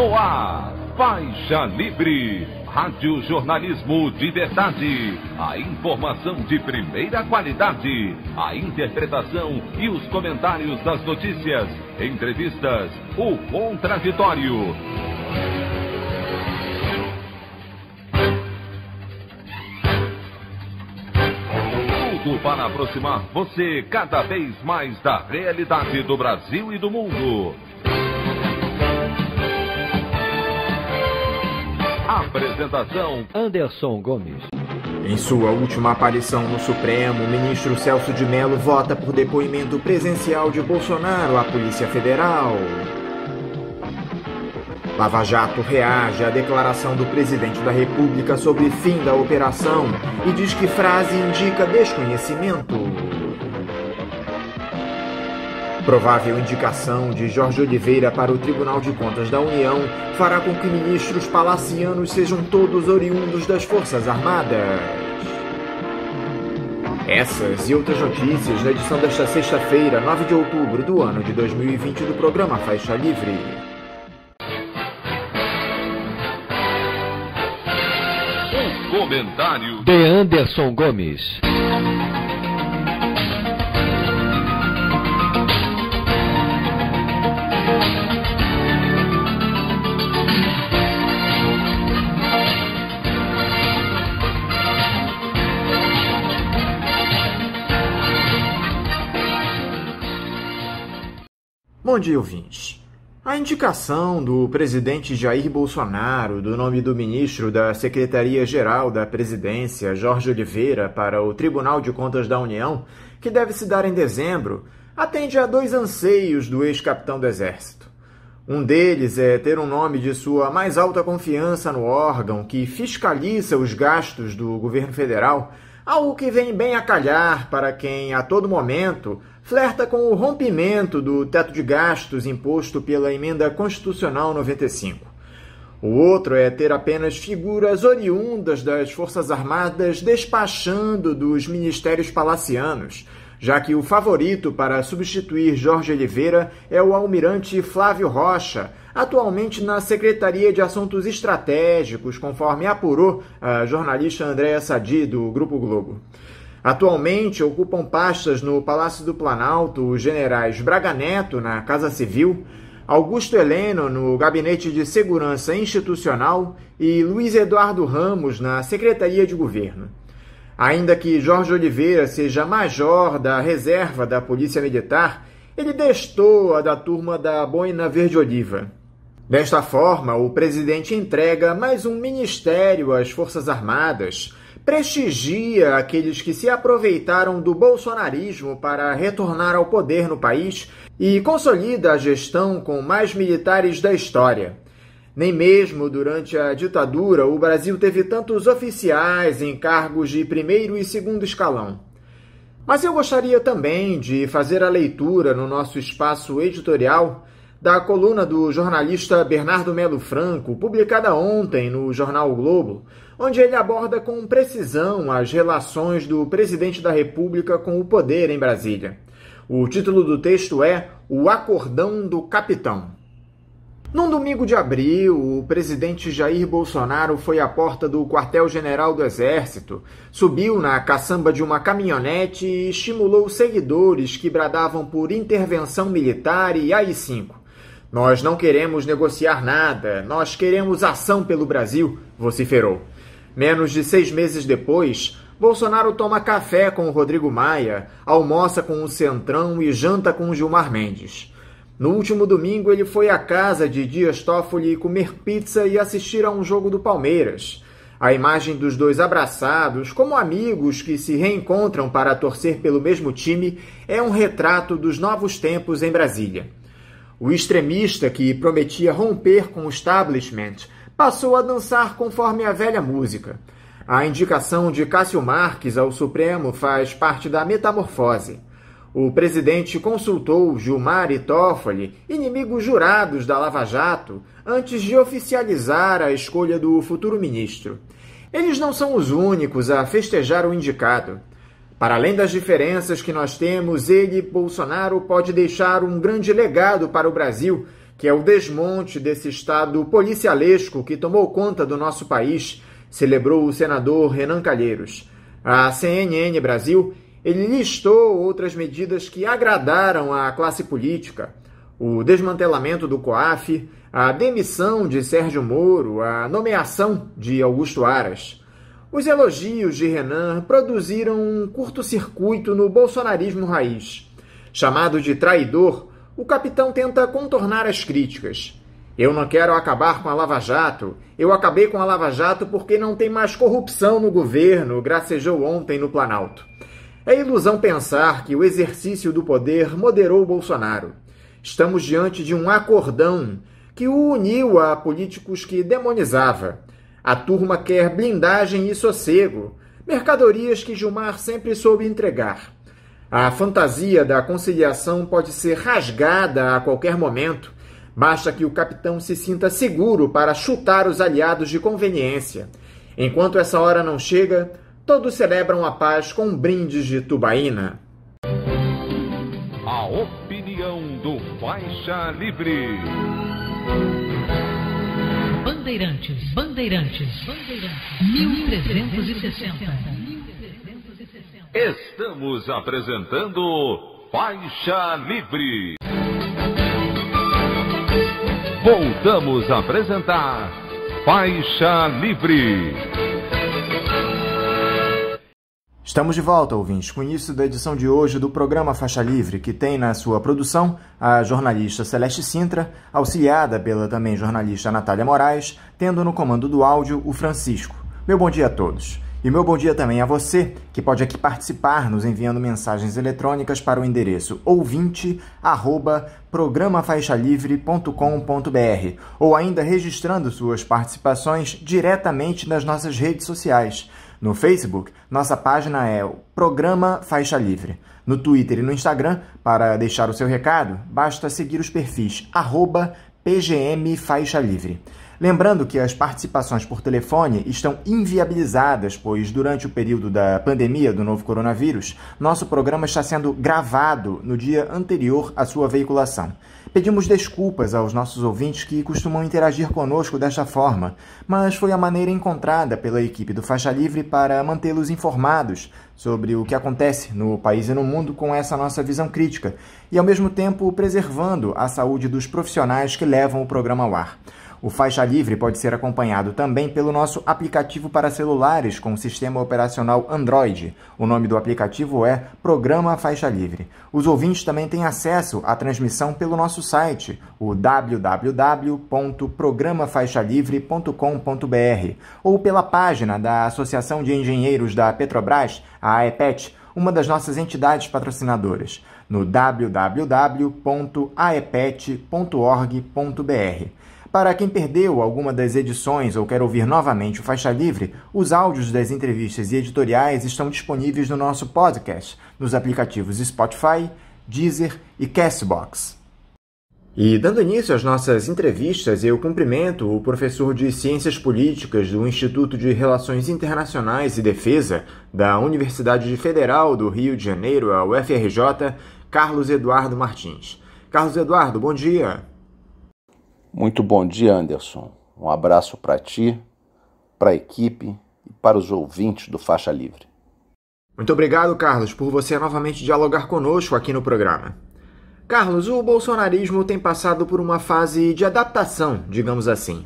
No ar, Faixa Livre. Rádio Jornalismo de Verdade. A informação de primeira qualidade. A interpretação e os comentários das notícias. Entrevistas. O contraditório. Tudo para aproximar você cada vez mais da realidade do Brasil e do mundo. Apresentação: Anderson Gomes. Em sua última aparição no Supremo, o ministro Celso de Mello vota por depoimento presencial de Bolsonaro à Polícia Federal. Lava Jato reage à declaração do presidente da República sobre fim da operação e diz que frase indica desconhecimento. Provável indicação de Jorge Oliveira para o Tribunal de Contas da União fará com que ministros palacianos sejam todos oriundos das Forças Armadas. Essas e outras notícias na edição desta sexta-feira, 9 de outubro do ano de 2020 do programa Faixa Livre. Um comentário de Anderson Gomes. Bom dia, ouvintes. A indicação do presidente Jair Bolsonaro do nome do ministro da Secretaria-Geral da Presidência, Jorge Oliveira, para o Tribunal de Contas da União, que deve se dar em dezembro, atende a dois anseios do ex-capitão do Exército. Um deles é ter um nome de sua mais alta confiança no órgão que fiscaliza os gastos do governo federal algo que vem bem a calhar para quem a todo momento flerta com o rompimento do teto de gastos imposto pela emenda constitucional 95. O outro é ter apenas figuras oriundas das Forças Armadas despachando dos ministérios palacianos já que o favorito para substituir Jorge Oliveira é o almirante Flávio Rocha, atualmente na Secretaria de Assuntos Estratégicos, conforme apurou a jornalista Andréa Sadi, do Grupo Globo. Atualmente ocupam pastas no Palácio do Planalto os generais Braga Neto, na Casa Civil, Augusto Heleno, no Gabinete de Segurança Institucional, e Luiz Eduardo Ramos, na Secretaria de Governo. Ainda que Jorge Oliveira seja major da reserva da Polícia Militar, ele destoa da turma da Boina Verde Oliva. Desta forma, o presidente entrega mais um ministério às Forças Armadas, prestigia aqueles que se aproveitaram do bolsonarismo para retornar ao poder no país e consolida a gestão com mais militares da história. Nem mesmo durante a ditadura o Brasil teve tantos oficiais em cargos de primeiro e segundo escalão. Mas eu gostaria também de fazer a leitura no nosso espaço editorial da coluna do jornalista Bernardo Melo Franco, publicada ontem no jornal o Globo, onde ele aborda com precisão as relações do presidente da República com o poder em Brasília. O título do texto é O Acordão do Capitão. Num domingo de abril, o presidente Jair Bolsonaro foi à porta do quartel-general do Exército, subiu na caçamba de uma caminhonete e estimulou seguidores que bradavam por intervenção militar e AI-5. Nós não queremos negociar nada, nós queremos ação pelo Brasil, vociferou. Menos de seis meses depois, Bolsonaro toma café com Rodrigo Maia, almoça com o Centrão e janta com Gilmar Mendes. No último domingo, ele foi à casa de Dias Toffoli comer pizza e assistir a um jogo do Palmeiras. A imagem dos dois abraçados, como amigos que se reencontram para torcer pelo mesmo time, é um retrato dos novos tempos em Brasília. O extremista que prometia romper com o establishment passou a dançar conforme a velha música. A indicação de Cássio Marques ao Supremo faz parte da metamorfose. O presidente consultou Gilmar e Toffoli, inimigos jurados da Lava Jato, antes de oficializar a escolha do futuro ministro. Eles não são os únicos a festejar o indicado. Para além das diferenças que nós temos, ele, Bolsonaro, pode deixar um grande legado para o Brasil, que é o desmonte desse estado policialesco que tomou conta do nosso país, celebrou o senador Renan Calheiros. A CNN Brasil ele listou outras medidas que agradaram à classe política: o desmantelamento do COAF, a demissão de Sérgio Moro, a nomeação de Augusto Aras. Os elogios de Renan produziram um curto-circuito no bolsonarismo raiz. Chamado de traidor, o capitão tenta contornar as críticas. Eu não quero acabar com a Lava Jato. Eu acabei com a Lava Jato porque não tem mais corrupção no governo, gracejou ontem no Planalto. É ilusão pensar que o exercício do poder moderou Bolsonaro. Estamos diante de um acordão que o uniu a políticos que demonizava. A turma quer blindagem e sossego, mercadorias que Gilmar sempre soube entregar. A fantasia da conciliação pode ser rasgada a qualquer momento, basta que o capitão se sinta seguro para chutar os aliados de conveniência. Enquanto essa hora não chega, todos celebram a paz com brindes de tubaína. A opinião do Faixa Livre. Bandeirantes, Bandeirantes, Bandeirantes, 1360. Estamos apresentando Faixa Livre. Voltamos a apresentar Faixa Livre. Estamos de volta, ouvintes, com o início da edição de hoje do programa Faixa Livre, que tem na sua produção a jornalista Celeste Sintra, auxiliada pela também jornalista Natália Moraes, tendo no comando do áudio o Francisco. Meu bom dia a todos. E meu bom dia também a você, que pode aqui participar nos enviando mensagens eletrônicas para o endereço ouvinte@programafaixalivre.com.br ou ainda registrando suas participações diretamente nas nossas redes sociais. No Facebook, nossa página é o Programa Faixa Livre. No Twitter e no Instagram, para deixar o seu recado, basta seguir os perfis arroba PGM Faixa Livre. Lembrando que as participações por telefone estão inviabilizadas, pois durante o período da pandemia do novo coronavírus, nosso programa está sendo gravado no dia anterior à sua veiculação. Pedimos desculpas aos nossos ouvintes que costumam interagir conosco desta forma, mas foi a maneira encontrada pela equipe do Faixa Livre para mantê-los informados sobre o que acontece no país e no mundo com essa nossa visão crítica e, ao mesmo tempo, preservando a saúde dos profissionais que levam o programa ao ar. O Faixa Livre pode ser acompanhado também pelo nosso aplicativo para celulares com sistema operacional Android. O nome do aplicativo é Programa Faixa Livre. Os ouvintes também têm acesso à transmissão pelo nosso site, o www.programafaixalivre.com.br, ou pela página da Associação de Engenheiros da Petrobras, a AEPET, uma das nossas entidades patrocinadoras, no www.aepet.org.br. Para quem perdeu alguma das edições ou quer ouvir novamente o Faixa Livre, os áudios das entrevistas e editoriais estão disponíveis no nosso podcast, nos aplicativos Spotify, Deezer e Castbox. E dando início às nossas entrevistas, eu cumprimento o professor de Ciências Políticas do Instituto de Relações Internacionais e Defesa da Universidade Federal do Rio de Janeiro, a UFRJ, Carlos Eduardo Martins. Carlos Eduardo, bom dia. Muito bom dia, Anderson. Um abraço para ti, para a equipe e para os ouvintes do Faixa Livre. Muito obrigado, Carlos, por você novamente dialogar conosco aqui no programa. Carlos, o bolsonarismo tem passado por uma fase de adaptação, digamos assim.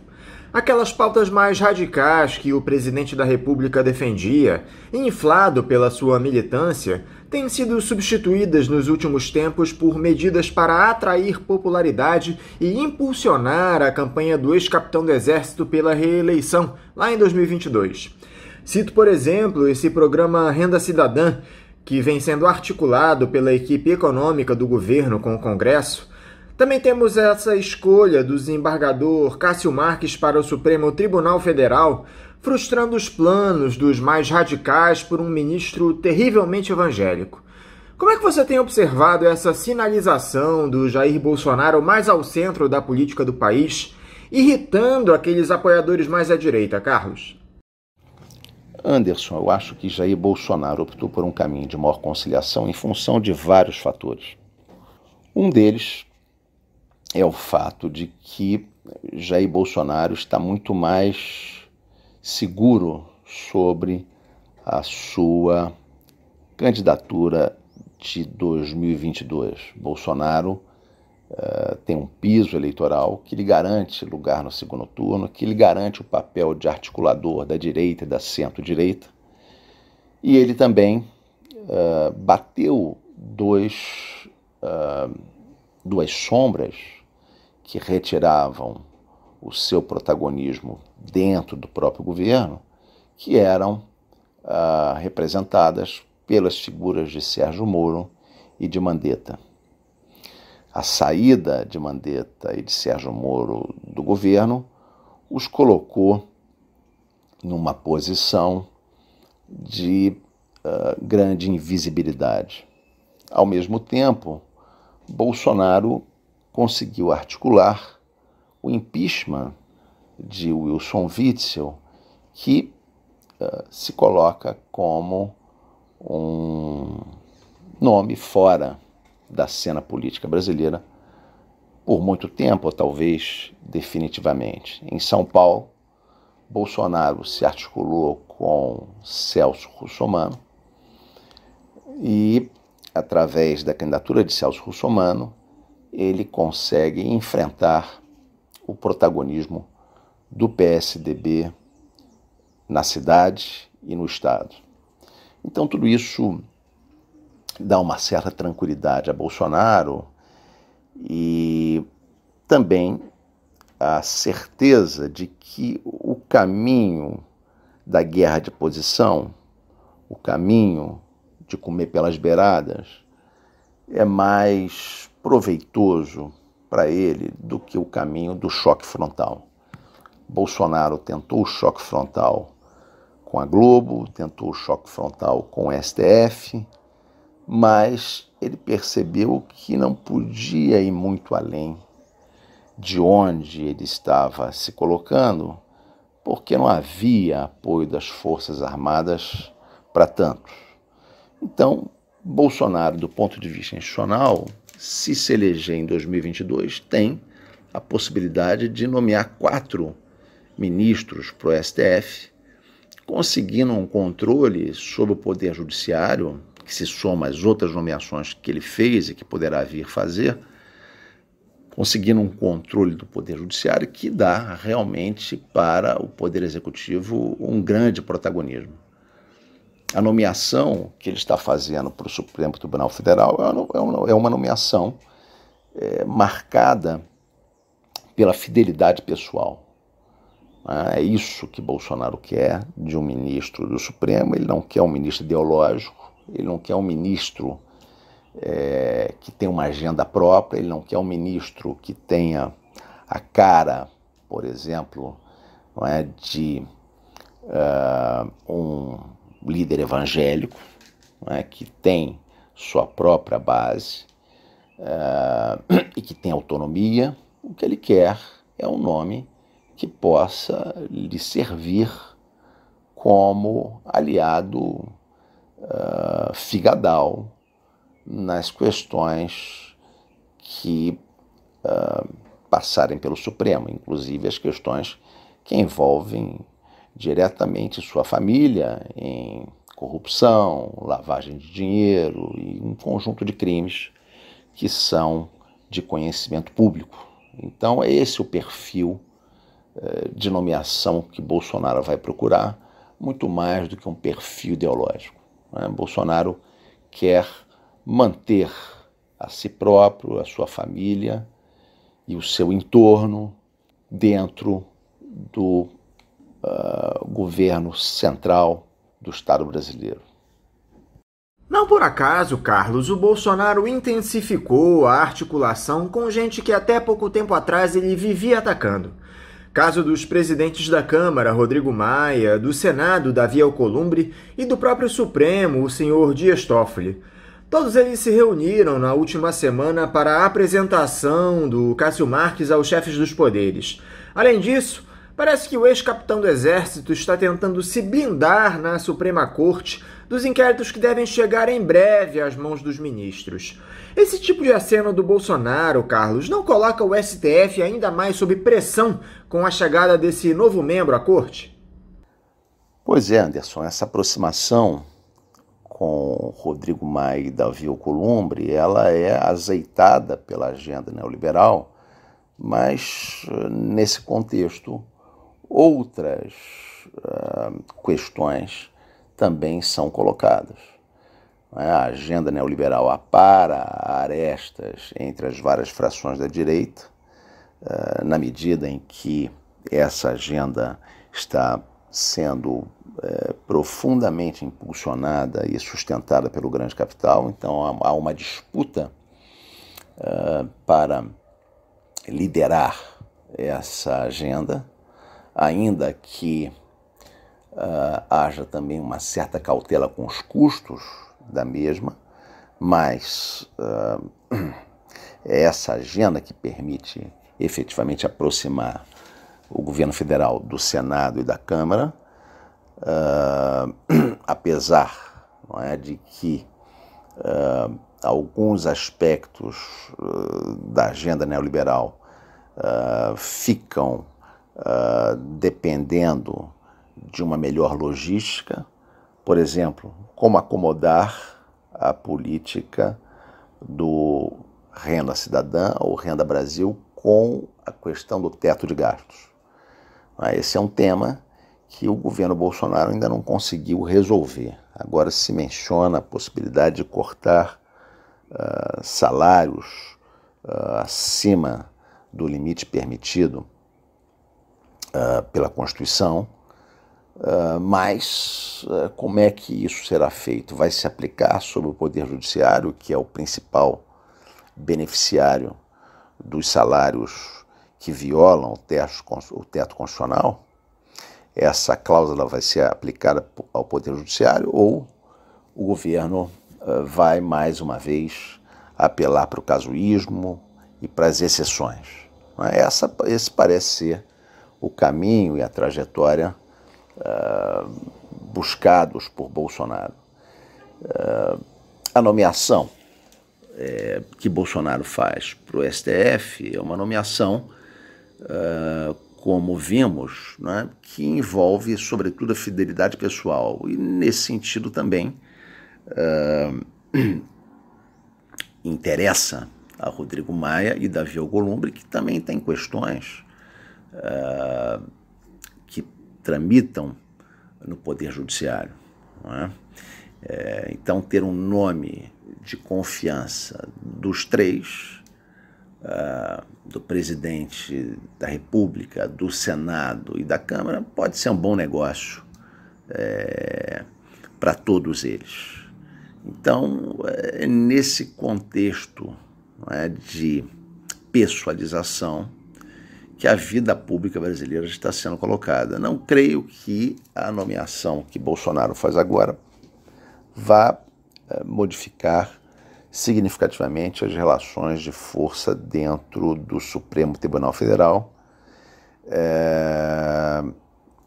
Aquelas pautas mais radicais que o presidente da República defendia, inflado pela sua militância, têm sido substituídas nos últimos tempos por medidas para atrair popularidade e impulsionar a campanha do ex-capitão do Exército pela reeleição, lá em 2022. Cito, por exemplo, esse programa Renda Cidadã, que vem sendo articulado pela equipe econômica do governo com o Congresso. Também temos essa escolha do desembargador Cássio Marques para o Supremo Tribunal Federal, frustrando os planos dos mais radicais por um ministro terrivelmente evangélico. Como é que você tem observado essa sinalização do Jair Bolsonaro mais ao centro da política do país, irritando aqueles apoiadores mais à direita, Carlos? Anderson, eu acho que Jair Bolsonaro optou por um caminho de maior conciliação em função de vários fatores. Um deles é o fato de que Jair Bolsonaro está muito mais seguro sobre a sua candidatura de 2022. Bolsonaro uh, tem um piso eleitoral que lhe garante lugar no segundo turno, que lhe garante o papel de articulador da direita e da centro-direita. E ele também uh, bateu dois, uh, duas sombras que retiravam o seu protagonismo dentro do próprio governo, que eram ah, representadas pelas figuras de Sérgio Moro e de Mandetta. A saída de Mandetta e de Sérgio Moro do governo os colocou numa posição de uh, grande invisibilidade. Ao mesmo tempo, Bolsonaro conseguiu articular o impeachment de Wilson Witzel, que uh, se coloca como um nome fora da cena política brasileira por muito tempo, ou talvez definitivamente. Em São Paulo, Bolsonaro se articulou com Celso Russomano e, através da candidatura de Celso Russomano, ele consegue enfrentar o protagonismo do PSDB na cidade e no Estado. Então, tudo isso dá uma certa tranquilidade a Bolsonaro e também a certeza de que o caminho da guerra de posição, o caminho de comer pelas beiradas, é mais proveitoso para ele do que o caminho do choque frontal. Bolsonaro tentou o choque frontal com a Globo, tentou o choque frontal com o STF, mas ele percebeu que não podia ir muito além de onde ele estava se colocando, porque não havia apoio das Forças Armadas para tanto. Então, Bolsonaro, do ponto de vista institucional, se se eleger em 2022, tem a possibilidade de nomear quatro ministros para o STF, conseguindo um controle sobre o Poder Judiciário, que se soma às outras nomeações que ele fez e que poderá vir fazer, conseguindo um controle do Poder Judiciário que dá realmente para o Poder Executivo um grande protagonismo a nomeação que ele está fazendo para o Supremo Tribunal Federal é uma é é nomeação é, marcada pela fidelidade pessoal. Ah, é isso que Bolsonaro quer de um ministro do Supremo. Ele não quer um ministro ideológico, ele não quer um ministro é, que tenha uma agenda própria, ele não quer um ministro que tenha a cara, por exemplo, não é, de uh, um líder evangélico, né, que tem sua própria base uh, e que tem autonomia, o que ele quer é um nome que possa lhe servir como aliado uh, figadal nas questões que uh, passarem pelo Supremo, inclusive as questões que envolvem diretamente sua família em corrupção, lavagem de dinheiro e um conjunto de crimes que são de conhecimento público. Então, é esse o perfil eh, de nomeação que Bolsonaro vai procurar, muito mais do que um perfil ideológico. Né? Bolsonaro quer manter a si próprio, a sua família e o seu entorno dentro do ah, governo central do Estado brasileiro. Não por acaso, Carlos, o Bolsonaro intensificou a articulação com gente que até pouco tempo atrás ele vivia atacando. Caso dos presidentes da Câmara, Rodrigo Maia, do Senado, Davi Alcolumbre e do próprio Supremo, o senhor Dias Toffoli. Todos eles se reuniram na última semana para a apresentação do Cássio Marques aos chefes dos poderes. Além disso, Parece que o ex-capitão do Exército está tentando se blindar na Suprema Corte dos inquéritos que devem chegar em breve às mãos dos ministros. Esse tipo de aceno do Bolsonaro, Carlos, não coloca o STF ainda mais sob pressão com a chegada desse novo membro à corte? Pois é, Anderson, essa aproximação com Rodrigo Maia e Davi Alcolumbre, ela é azeitada pela agenda neoliberal, mas eh, nesse contexto outras uh, questões também são colocadas. É? A agenda neoliberal apara arestas entre as várias frações da direita, uh, na medida em que essa agenda está sendo uh, profundamente impulsionada e sustentada pelo grande capital, então há uma disputa ah, para liderar essa agenda ainda que uh, haja também uma certa cautela com os custos da mesma, mas uh, é essa agenda que permite efetivamente aproximar o governo federal do Senado e da Câmara, uh, apesar é, de que uh, alguns aspectos da agenda neoliberal ficam ah, dependendo de uma melhor logística, por exemplo, como acomodar a política do Renda Cidadã ou Renda Brasil com a questão do teto de gastos. Ah, esse é um tema que o governo Bolsonaro ainda não conseguiu resolver. Agora se menciona a possibilidade de cortar uh, salários uh, acima do limite permitido ah, pela Constituição, uh, mas uh, como é que isso será feito? Vai se aplicar sobre o Poder Judiciário, que é o principal beneficiário dos salários que violam o teto, o teto constitucional? Essa cláusula vai ser aplicada ao Poder Judiciário ou o governo vai mais uma vez apelar para o casuísmo e para as exceções? É? Essa, esse parece ser o caminho e a trajetória uh, buscados por Bolsonaro. Uh, a nomeação é, que Bolsonaro faz para o STF é uma nomeação, uh, como vimos, né, que envolve sobretudo a fidelidade pessoal e, nesse sentido, também interessa a Rodrigo Maia e Davi Alcolumbre, que também tem questões ah, que tramitam no Poder Judiciário. É? É, então, ter um nome de confiança dos três, uh, do presidente da República, do Senado e da Câmara, pode ser um bom negócio é, para todos eles. Então, é nesse contexto é, de pessoalização, que a vida pública brasileira está sendo colocada. Não creio que a nomeação que Bolsonaro faz agora vá eh, modificar significativamente as relações de força dentro do Supremo Tribunal Federal. É,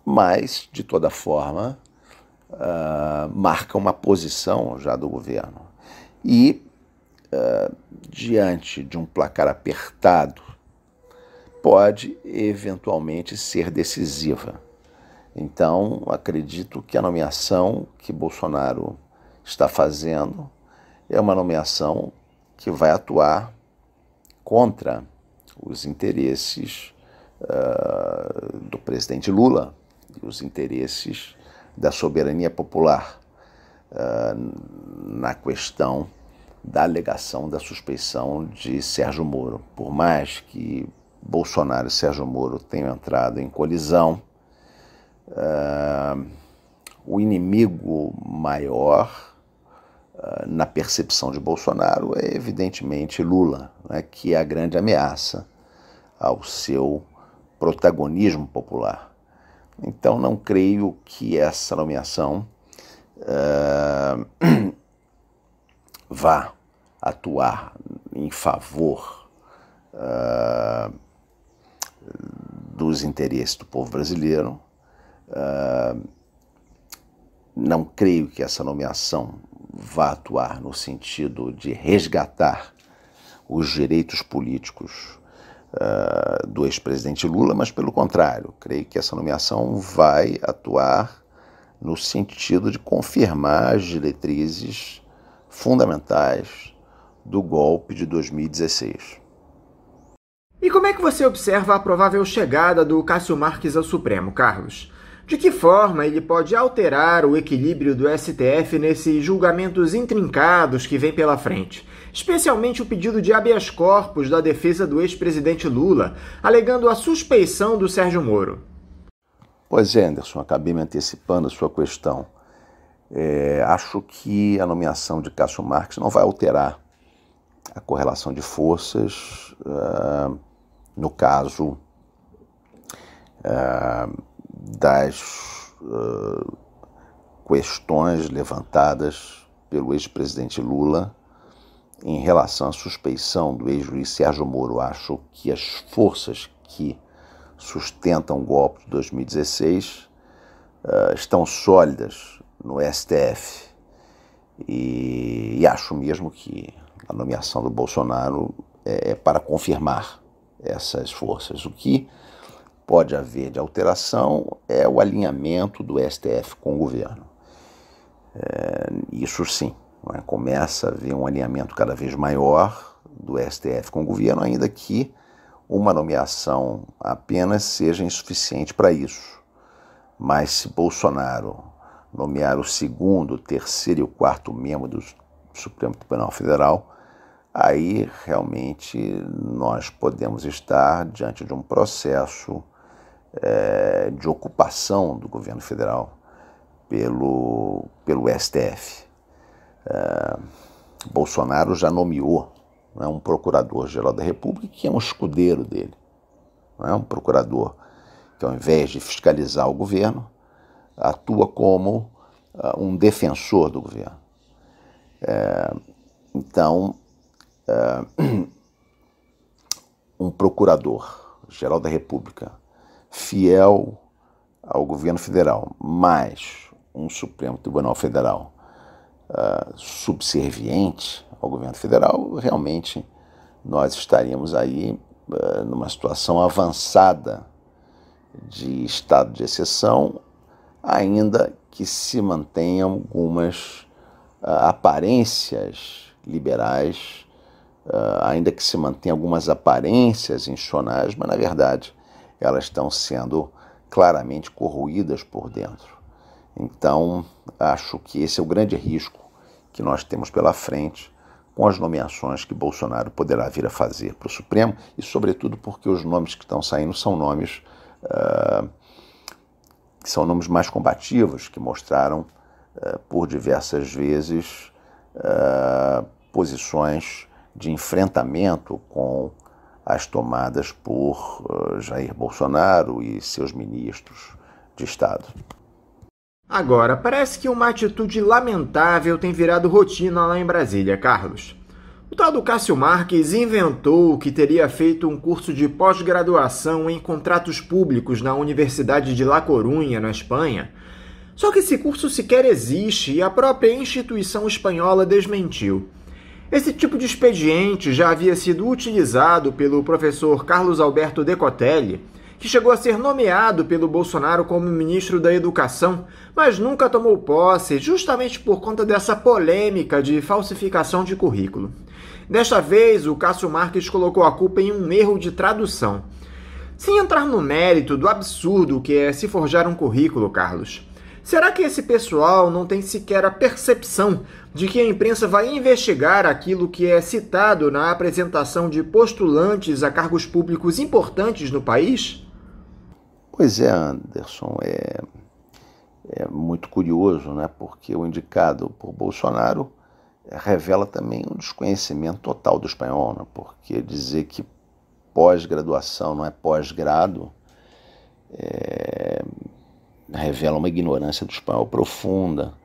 mas, de toda forma, é, marca uma posição já do governo. E, é, diante de um placar apertado pode eventualmente ser decisiva. Então, acredito que a nomeação que Bolsonaro está fazendo é uma nomeação que vai atuar contra os interesses uh, do presidente Lula e os interesses da soberania popular uh, na questão da alegação da suspeição de Sérgio Moro. Por mais que Bolsonaro e Sérgio Moro tenham entrado em colisão. Uh, o inimigo maior uh, na percepção de Bolsonaro é evidentemente Lula, né, que é a grande ameaça ao seu protagonismo popular. Então não creio que essa nomeação uh, vá atuar em favor uh, dos interesses do povo brasileiro. Ah, não creio que essa nomeação vá atuar no sentido de resgatar os direitos políticos ah, do ex-presidente Lula, mas pelo contrário, creio que essa nomeação vai atuar no sentido de confirmar as diretrizes fundamentais do golpe de 2016. E como é que você observa a provável chegada do Cássio Marques ao Supremo, Carlos? De que forma ele pode alterar o equilíbrio do STF nesses julgamentos intrincados que vem pela frente? Especialmente o pedido de habeas corpus da defesa do ex-presidente Lula, alegando a suspeição do Sérgio Moro. Pois é, Anderson, acabei me antecipando a sua questão. É, acho que a nomeação de Cássio Marques não vai alterar a correlação de forças. Uh no caso uh, das uh, questões levantadas pelo ex-presidente Lula em relação à suspeição do ex-juiz Sérgio Moro. Acho que as forças que sustentam o golpe de 2016 uh, ah, estão sólidas no STF. E, e, acho mesmo que a nomeação do Bolsonaro é, é para confirmar essas forças. O que pode haver de alteração é o alinhamento do STF com o governo. É, isso sim, né? começa a haver um alinhamento cada vez maior do STF com o governo, ainda que uma nomeação apenas seja insuficiente para isso. Mas se Bolsonaro nomear o segundo, terceiro e o quarto membro do Supremo Tribunal Federal, aí realmente nós podemos estar diante de um processo é, de ocupação do governo federal pelo, pelo STF. É, eh, Bolsonaro já nomeou né, um procurador-geral da República que é um escudeiro dele, é um procurador que, ao invés de fiscalizar o governo, atua como uh, um defensor do governo. É, então, uh, um procurador-geral da República fiel ao governo federal, mais um Supremo Tribunal Federal uh, subserviente ao governo federal, realmente nós estaríamos aí uh, numa situação avançada de estado de exceção, ainda que se mantenham algumas uh, aparências liberais uh, ainda que se mantenha algumas aparências inchonadas, mas na verdade elas estão sendo claramente corroídas por dentro. Então, acho que esse é o grande risco que nós temos pela frente com as nomeações que Bolsonaro poderá vir a fazer para o Supremo e, sobretudo, porque os nomes que estão saindo são nomes uh, que são nomes mais combativos, que mostraram uh, por diversas vezes uh, posições de enfrentamento com as tomadas por eh, Jair Bolsonaro e seus ministros de Estado. Agora, parece que uma atitude lamentável tem virado rotina lá em Brasília, Carlos. O tal do Cássio Marques inventou que teria feito um curso de pós-graduação em contratos públicos na Universidade de La Coruña, na Espanha. Só que esse curso sequer existe e a própria instituição espanhola desmentiu. Esse tipo de expediente já havia sido utilizado pelo professor Carlos Alberto Decotelli, que chegou a ser nomeado pelo Bolsonaro como ministro da Educação, mas nunca tomou posse, justamente por conta dessa polêmica de falsificação de currículo. Desta vez, o Cássio Marques colocou a culpa em um erro de tradução. Sem entrar no mérito do absurdo que é se forjar um currículo, Carlos, será que esse pessoal não tem sequer a percepção de que a imprensa vai investigar aquilo que é citado na apresentação de postulantes a cargos públicos importantes no país? Pois é, Anderson, é, é muito curioso, né? porque o indicado por Bolsonaro revela também um desconhecimento total do espanhol, né? porque dizer que pós-graduação não é pós-grado é, revela uma ignorância do espanhol profunda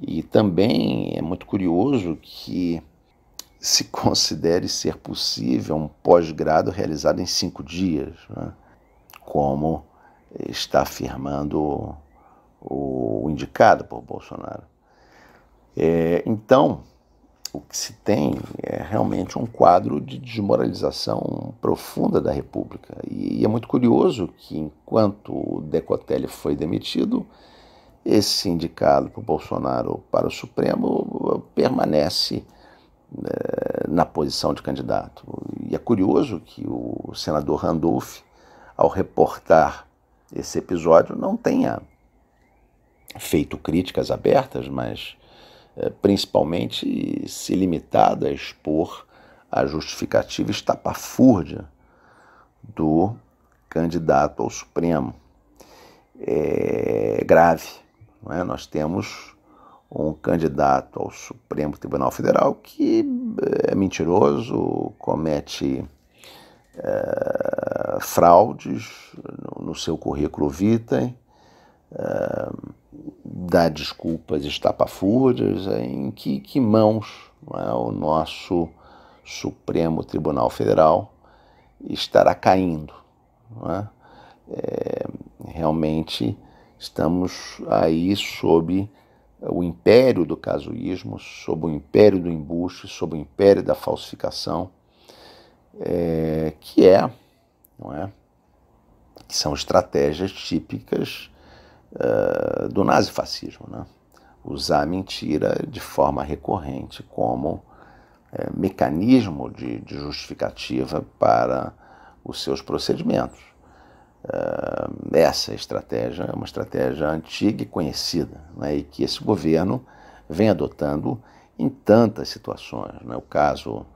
e também é muito curioso que se considere ser possível um pós-grado realizado em cinco dias, né? como está afirmando o indicado por Bolsonaro. É, então, o que se tem é realmente um quadro de desmoralização profunda da República. E, é muito curioso que, enquanto o Decotelli foi demitido, esse indicado por Bolsonaro para o Supremo permanece eh, na posição de candidato. E é curioso que o senador Randolph, ao reportar esse episódio, não tenha feito críticas abertas, mas eh, principalmente se limitado a expor a justificativa estapafúrdia do candidato ao Supremo. É grave é? Nós temos um candidato ao Supremo Tribunal Federal que eh, é mentiroso, comete é, fraudes no, no, seu currículo vitae, é, dá desculpas estapafúrdias, é, em que, que mãos é? o nosso Supremo Tribunal Federal estará caindo. É? realmente Estamos aí sob o império do casuísmo, sob o império do embuste, sob o império da falsificação, é, que é, não é, que são estratégias típicas uh, do nazifascismo, né? usar a mentira de forma recorrente como é, mecanismo de, de justificativa para os seus procedimentos. Ah, essa estratégia é uma estratégia antiga e conhecida, né, e que esse governo vem adotando em tantas situações. Né, o caso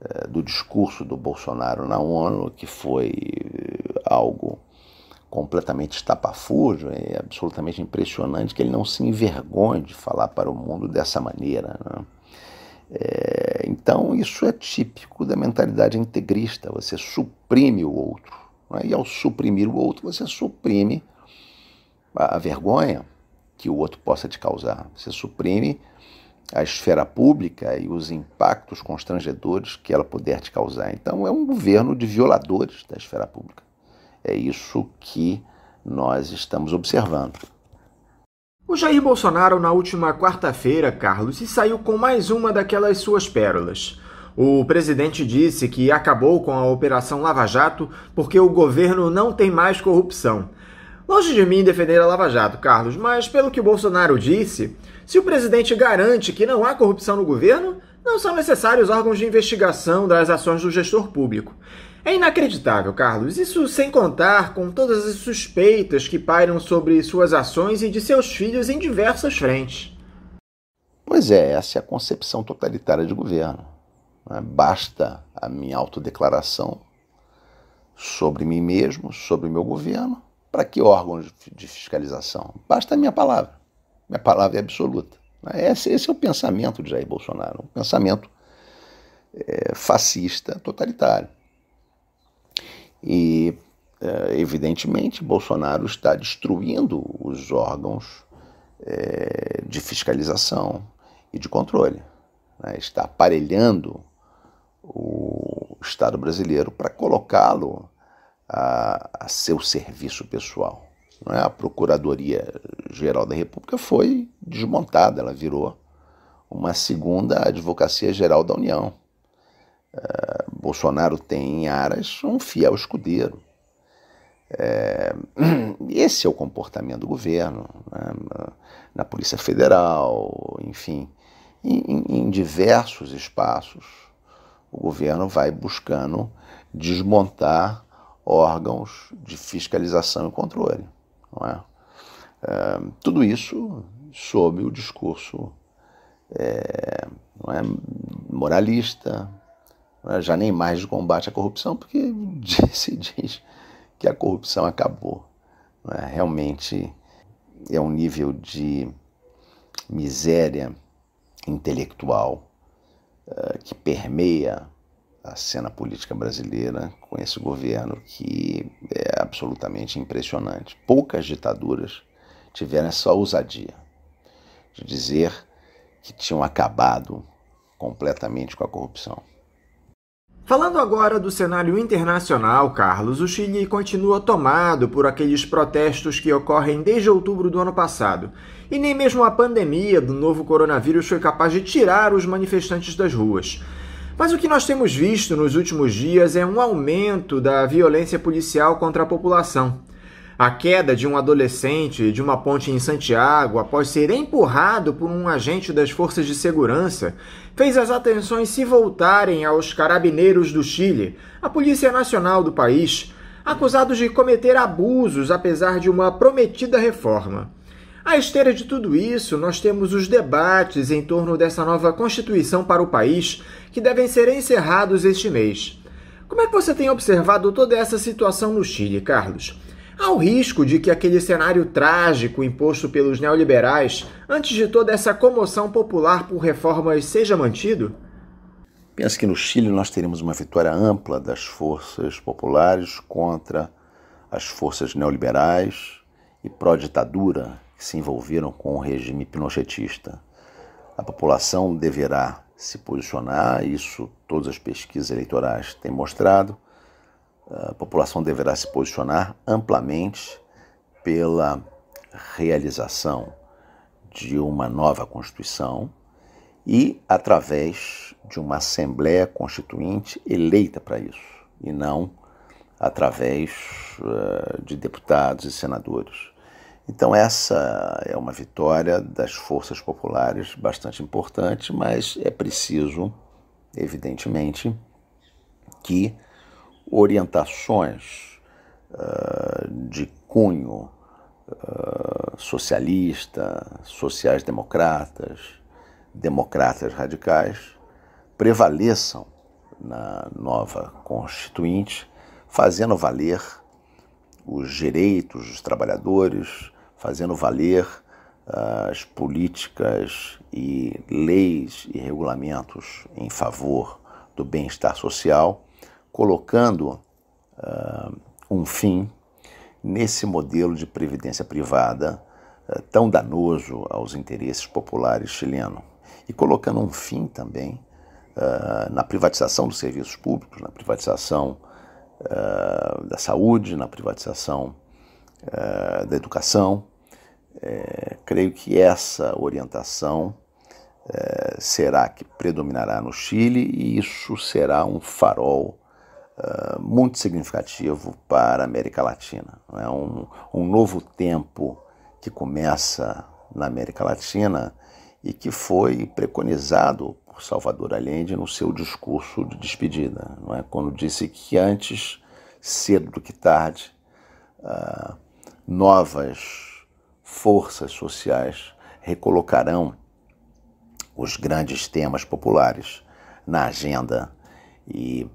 eh, do discurso do Bolsonaro na ONU, que foi eh, algo completamente estapafúrdio, é absolutamente impressionante que ele não se envergonhe de falar para o mundo dessa maneira. Né? É, então, isso é típico da mentalidade integrista, você suprime o outro é? E ao suprimir o outro, você suprime a vergonha que o outro possa te causar. Você suprime a esfera pública e os impactos constrangedores que ela puder te causar. Então, é um governo de violadores da esfera pública. É isso que nós estamos observando. O Jair Bolsonaro, na última quarta-feira, Carlos, se saiu com mais uma daquelas suas pérolas. O presidente disse que acabou com a Operação Lava Jato porque o governo não tem mais corrupção. Longe de mim defender a Lava Jato, Carlos, mas pelo que o Bolsonaro disse, se o presidente garante que não há corrupção no governo, não são necessários órgãos de investigação das ações do gestor público. É inacreditável, Carlos, isso sem contar com todas as suspeitas que pairam sobre suas ações e de seus filhos em diversas frentes. Pois é, essa é a concepção totalitária de governo. Né? Basta a minha autodeclaração sobre mim mesmo, sobre o meu governo, para que órgãos de fiscalização? Basta a minha palavra. Minha palavra é absoluta. Né? Esse, esse é o pensamento de Jair Bolsonaro, um pensamento é, fascista, totalitário. E, é, evidentemente, Bolsonaro está destruindo os órgãos é, de fiscalização e de controle, né? está aparelhando o Estado brasileiro para colocá-lo a, a, seu serviço pessoal. Não é? A Procuradoria-Geral da República foi desmontada, ela virou uma segunda Advocacia-Geral da União. É, Bolsonaro tem em Aras um fiel escudeiro. É, esse é o comportamento do governo, né? na, na Polícia Federal, enfim, em, em diversos espaços o governo vai buscando desmontar órgãos de fiscalização e controle. É? É, tudo isso sob o discurso é, é moralista, é, já nem mais de combate à corrupção, porque se diz que a corrupção acabou. É? Realmente é um nível de miséria intelectual eh, que permeia a cena política brasileira com esse governo que é absolutamente impressionante. Poucas ditaduras tiveram essa ousadia de dizer que tinham acabado completamente com a corrupção. Falando agora do cenário internacional, Carlos, o Chile continua tomado por aqueles protestos que ocorrem desde outubro do ano passado. E nem mesmo a pandemia do novo coronavírus foi capaz de tirar os manifestantes das ruas. Mas o que nós temos visto nos últimos dias é um aumento da violência policial contra a população. A queda de um adolescente de uma ponte em Santiago após ser empurrado por um agente das forças de segurança fez as atenções se voltarem aos carabineiros do Chile, a Polícia Nacional do país, acusados de cometer abusos apesar de uma prometida reforma. À esteira de tudo isso, nós temos os debates em torno dessa nova Constituição para o país que devem ser encerrados este mês. Como é que você tem observado toda essa situação no Chile, Carlos? Há o risco de que aquele cenário trágico imposto pelos neoliberais, antes de toda essa comoção popular por reformas, seja mantido? Penso que no Chile nós teremos uma vitória ampla das forças populares contra as forças neoliberais e pró-ditadura que se envolveram com o regime pinochetista. A população deverá se posicionar, isso todas as pesquisas eleitorais têm mostrado, a população deverá se posicionar amplamente pela realização de uma nova Constituição e através de uma Assembleia Constituinte eleita para isso, e não através uh, de deputados e senadores. Então, essa é uma vitória das forças populares bastante importante, mas é preciso, evidentemente, que orientações uh, de cunho uh, socialista, sociais-democratas, democratas radicais, prevaleçam na nova Constituinte, fazendo valer os direitos dos trabalhadores, fazendo valer ah, as políticas e leis e regulamentos em favor do bem-estar social colocando uh, um fim nesse modelo de previdência privada uh, tão danoso aos interesses populares chilenos e colocando um fim também uh, na privatização dos serviços públicos, na privatização da saúde, na privatização da educação. É, creio que essa orientação eh, será que predominará no Chile e isso será um farol ah, muito significativo para a América Latina. É um, um novo tempo que começa na América Latina e que foi preconizado por Salvador Allende no seu discurso de despedida, não é? quando disse que antes, cedo do que tarde, uh, novas forças sociais recolocarão os grandes temas populares na agenda e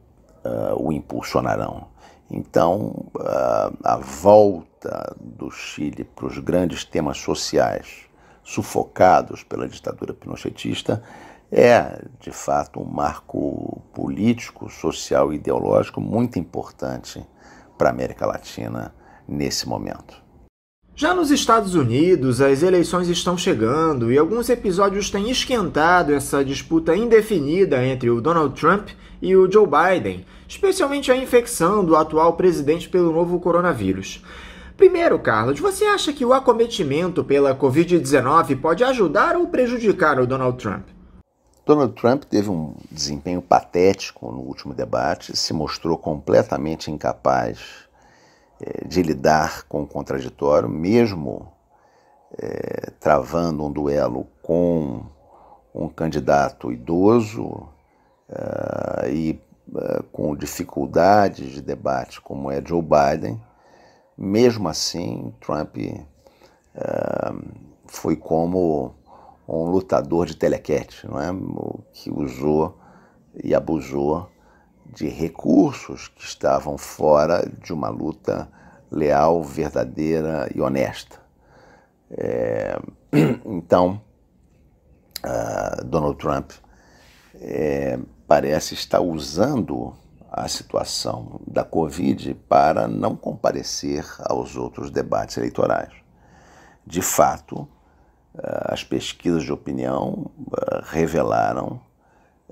uh, o impulsionarão. Então, uh, a volta do Chile para os grandes temas sociais sufocados pela ditadura pinochetista é, de fato, um marco político, social e ideológico muito importante para a América Latina nesse momento. Já nos Estados Unidos, as eleições estão chegando e alguns episódios têm esquentado essa disputa indefinida entre o Donald Trump e o Joe Biden, especialmente a infecção do atual presidente pelo novo coronavírus. Primeiro, Carlos, você acha que o acometimento pela Covid-19 pode ajudar ou prejudicar o Donald Trump? Donald Trump teve um desempenho patético no último debate, se mostrou completamente incapaz eh, de lidar com o contraditório, mesmo é, travando um duelo com um candidato idoso eh, e com dificuldades de debate como é Joe Biden, mesmo assim Trump foi como um lutador de telequete, não é? que usou e abusou de recursos que estavam fora de uma luta leal, verdadeira e honesta. É, então, uh, Donald Trump é, parece estar usando a situação da Covid para não comparecer aos outros debates eleitorais. De fato, uh, as pesquisas de opinião uh, revelaram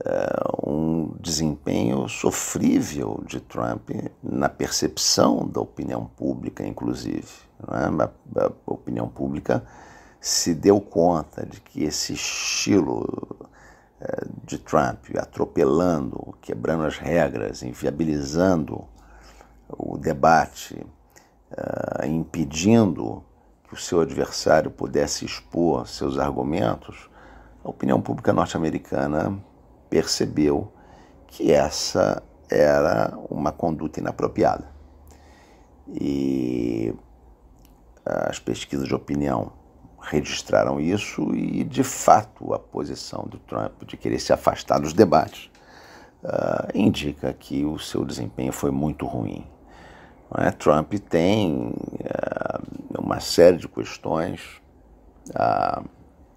é, um desempenho sofrível de Trump na percepção da opinião pública, inclusive. É? A, a, opinião pública se deu conta de que esse estilo é, de Trump atropelando, quebrando as regras, inviabilizando o debate, impedindo que o seu adversário pudesse expor seus argumentos, a opinião pública norte-americana percebeu que essa era uma conduta inapropriada. E ah, as pesquisas de opinião registraram isso e, de fato, a posição do Trump de querer se afastar dos debates uh, indica que o seu desempenho foi muito ruim. É? Trump tem uh, uma série de questões a,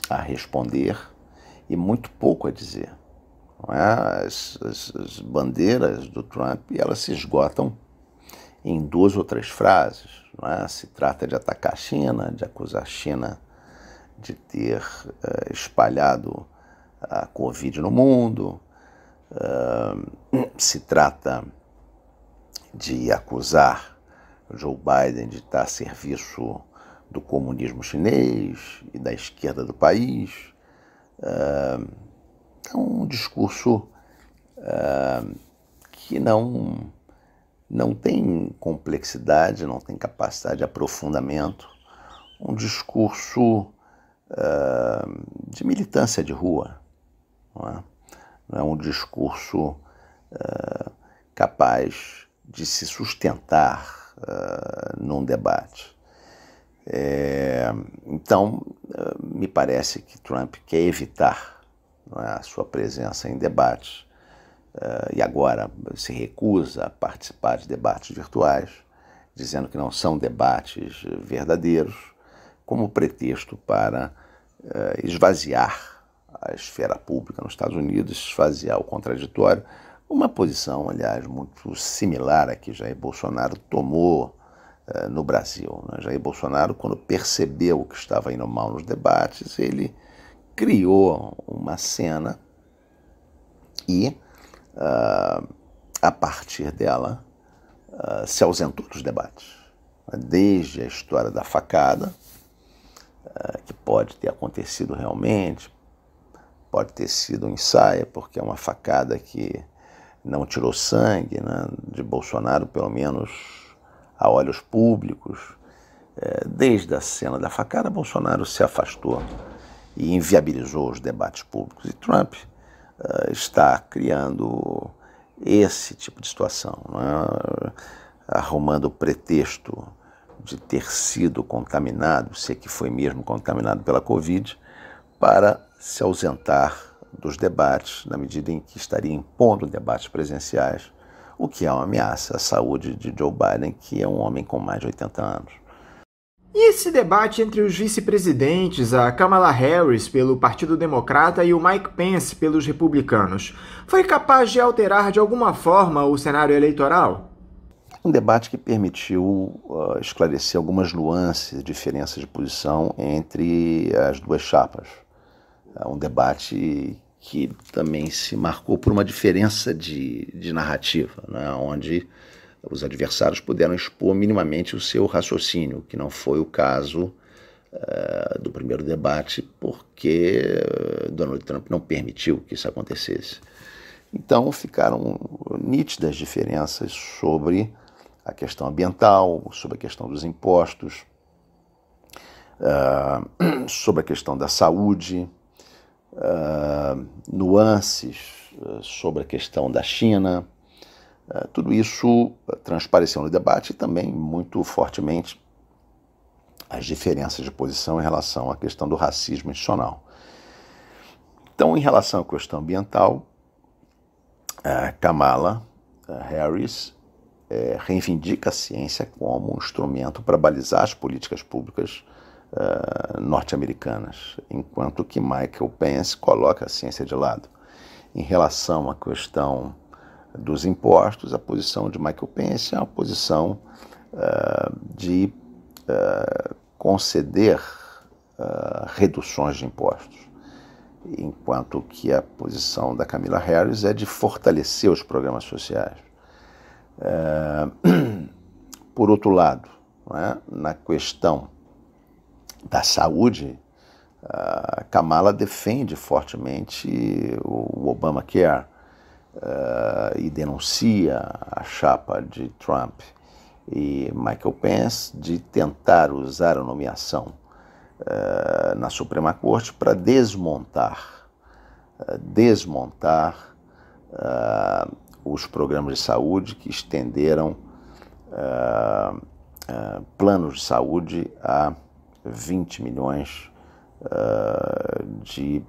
a responder e muito pouco a dizer. É? As, as, as bandeiras do Trump elas se esgotam em duas ou três frases. É? Se trata de atacar a China, de acusar a China de ter uh, espalhado a Covid no mundo, uh, se trata de acusar Joe Biden de estar a serviço do comunismo chinês e da esquerda do país. Uh, é um discurso uh, que não, não tem complexidade, não tem capacidade de aprofundamento, um discurso uh, de militância de rua, não é, não é um discurso uh, capaz de se sustentar num debate. É, então, me parece que Trump quer evitar é? a sua presença em debates, uh, e agora se recusa a participar de debates virtuais, dizendo que não são debates verdadeiros, como pretexto para uh, esvaziar a esfera pública nos Estados Unidos, esvaziar o contraditório, uma posição, aliás, muito similar à que Jair Bolsonaro tomou eh, no Brasil. Né? Jair Bolsonaro, quando percebeu que estava indo mal nos debates, ele criou uma cena e, uh, a partir dela, uh, se ausentou dos debates. Desde a história da facada, uh, que pode ter acontecido realmente, pode ter sido um ensaio, porque é uma facada que não tirou sangue, né, de Bolsonaro, pelo menos a olhos públicos. É, desde a cena da facada, Bolsonaro se afastou e inviabilizou os debates públicos. E Trump uh, está criando esse tipo de situação, é? arrumando o pretexto de ter sido contaminado, se é que foi mesmo contaminado pela Covid, para se ausentar dos debates, na medida em que estaria impondo debates presenciais, o que é uma ameaça à saúde de Joe Biden, que é um homem com mais de 80 anos. E esse debate entre os vice-presidentes, a Kamala Harris pelo Partido Democrata e o Mike Pence pelos republicanos, foi capaz de alterar de alguma forma o cenário eleitoral? Um debate que permitiu uh, esclarecer algumas nuances, diferenças de posição entre as duas chapas. É um debate que também se marcou por uma diferença de, de narrativa, né? onde os adversários puderam expor minimamente o seu raciocínio, que não foi o caso uh, do primeiro debate, porque eh, Donald Trump não permitiu que isso acontecesse. Então ficaram nítidas diferenças sobre a questão ambiental, sobre a questão dos impostos, uh, sobre a questão da saúde, uh, nuances sobre a questão da China. Eh, tudo isso eh, transpareceu no debate e também muito fortemente as diferenças de posição em relação à questão do racismo institucional. Então, em relação à questão ambiental, Kamala Harris eh, reivindica a ciência como um instrumento para balizar as políticas públicas norte-americanas, enquanto que Michael Pence coloca a ciência de lado. Em relação à questão dos impostos, a posição de Michael Pence é uma posição uh, de uh, conceder uh, reduções de impostos, enquanto que a posição da Camila Harris é de fortalecer os programas sociais. por outro lado, é, na questão da saúde, Kamala defende fortemente o Obamacare uh, e denuncia a chapa de Trump e Michael Pence de tentar usar a nomeação uh, na Suprema Corte para desmontar, uh, desmontar os programas de saúde que estenderam planos de saúde a 20 milhões de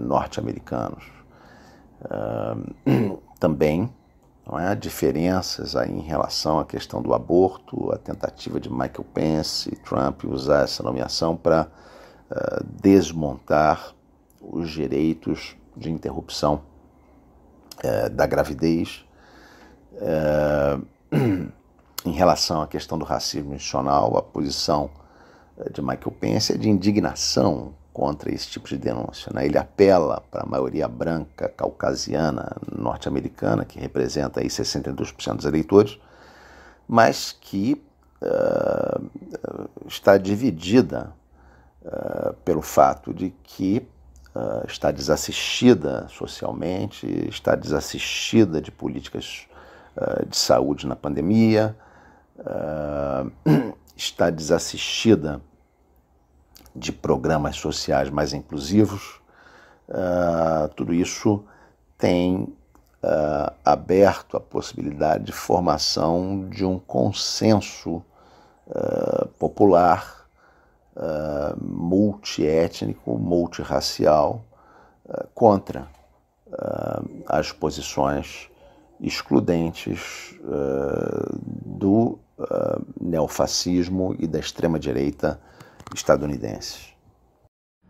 norte-americanos. também não é? diferenças aí em relação à questão do aborto, a tentativa de Michael Pence e Trump usar essa nomeação para uh, ah, desmontar os direitos de interrupção uh, da gravidez, uh, em relação à questão do racismo institucional, a posição eh, de Michael Pence é de indignação contra esse tipo de denúncia. Né? Ele apela para a maioria branca, caucasiana, norte-americana, que representa aí 62% dos eleitores, mas que uh, está dividida uh, pelo fato de que uh, está desassistida socialmente, está desassistida de políticas de saúde na pandemia, está desassistida de programas sociais mais inclusivos, uh, tudo isso tem uh, aberto a possibilidade de formação de um consenso uh, popular, uh, multiétnico, multirracial, contra as posições excludentes do neofascismo e da extrema-direita estadunidenses.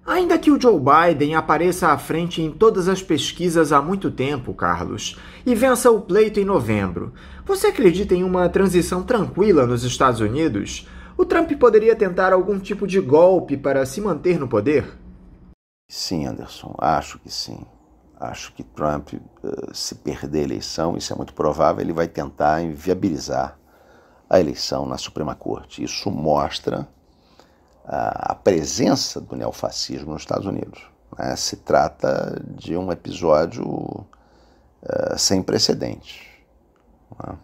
Ainda que o Joe Biden apareça à frente em todas as pesquisas há muito tempo, Carlos, e vença o pleito em novembro, você acredita em uma transição tranquila nos Estados Unidos? O Trump poderia tentar algum tipo de golpe para se manter no poder? Sim, Anderson, acho que sim. Acho que Trump, eh, se perder a eleição, isso é muito provável, ele vai tentar inviabilizar a eleição na Suprema Corte. Isso mostra a presença do neofascismo nos Estados Unidos. Né? Se trata de um episódio uh, sem precedentes. Né?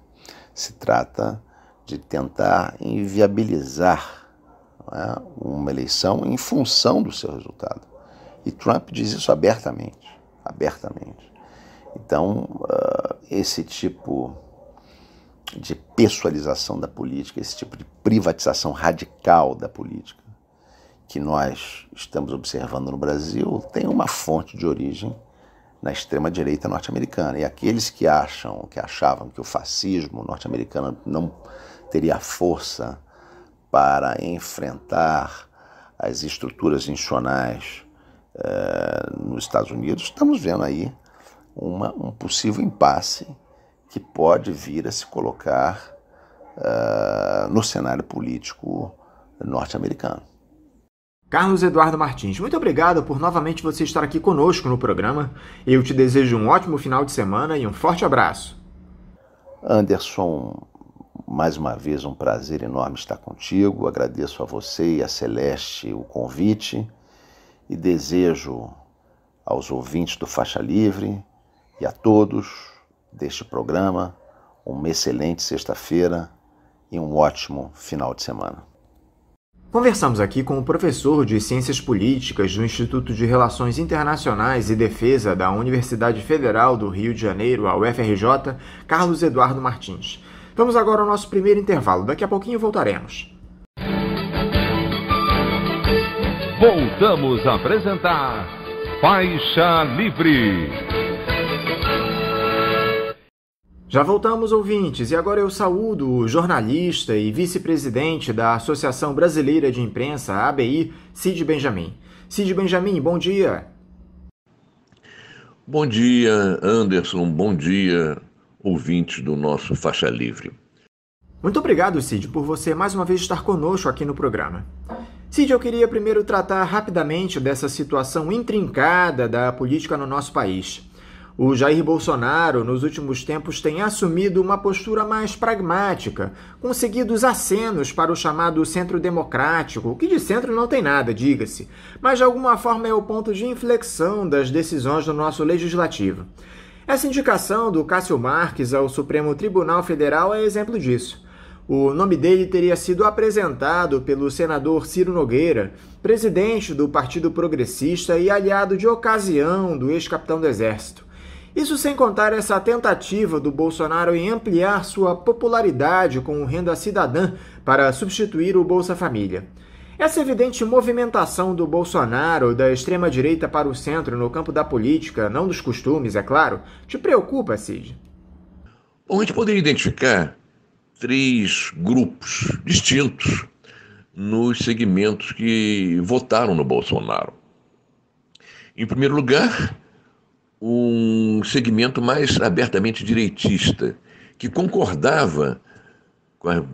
Se trata de tentar inviabilizar né? uma eleição em função do seu resultado. E Trump diz isso abertamente, abertamente. Então, uh, esse tipo de pessoalização da política, esse tipo de privatização radical da política, que nós estamos observando no Brasil tem uma fonte de origem na extrema-direita norte-americana. E aqueles que acham, que achavam que o fascismo norte-americano não teria força para enfrentar as estruturas institucionais eh, nos Estados Unidos, estamos vendo aí uma, um possível impasse que pode vir a se colocar eh, no cenário político norte-americano. Carlos Eduardo Martins, muito obrigado por novamente você estar aqui conosco no programa. Eu te desejo um ótimo final de semana e um forte abraço. Anderson, mais uma vez um prazer enorme estar contigo. Agradeço a você e a Celeste o convite e desejo aos ouvintes do Faixa Livre e a todos deste programa uma excelente sexta-feira e um ótimo final de semana. Conversamos aqui com o professor de Ciências Políticas do Instituto de Relações Internacionais e Defesa da Universidade Federal do Rio de Janeiro, a UFRJ, Carlos Eduardo Martins. Vamos agora ao nosso primeiro intervalo, daqui a pouquinho voltaremos. Voltamos a apresentar Faixa Livre. Já voltamos, ouvintes, e agora eu saúdo o jornalista e vice-presidente da Associação Brasileira de Imprensa, ABI, Cid Benjamin. Cid Benjamin, bom dia. Bom dia, Anderson, bom dia, ouvintes do nosso Faixa Livre. Muito obrigado, Cid, por você mais uma vez estar conosco aqui no programa. Cid, eu queria primeiro tratar rapidamente dessa situação intrincada da política no nosso país. O Jair Bolsonaro, nos últimos tempos, tem assumido uma postura mais pragmática, conseguidos acenos para o chamado centro democrático, que de centro não tem nada, diga-se, mas de alguma forma é o ponto de inflexão das decisões do nosso legislativo. Essa indicação do Cássio Marques ao Supremo Tribunal Federal é exemplo disso. O nome dele teria sido apresentado pelo senador Ciro Nogueira, presidente do Partido Progressista e aliado de ocasião do ex-capitão do Exército. Isso sem contar essa tentativa do Bolsonaro em ampliar sua popularidade com o Renda Cidadã para substituir o Bolsa Família. Essa evidente movimentação do Bolsonaro da extrema-direita para o centro no campo da política, não dos costumes, é claro, te preocupa, Cid? Bom, a gente poderia identificar três grupos distintos nos segmentos que votaram no Bolsonaro. Em primeiro lugar, um segmento mais abertamente direitista, que concordava com as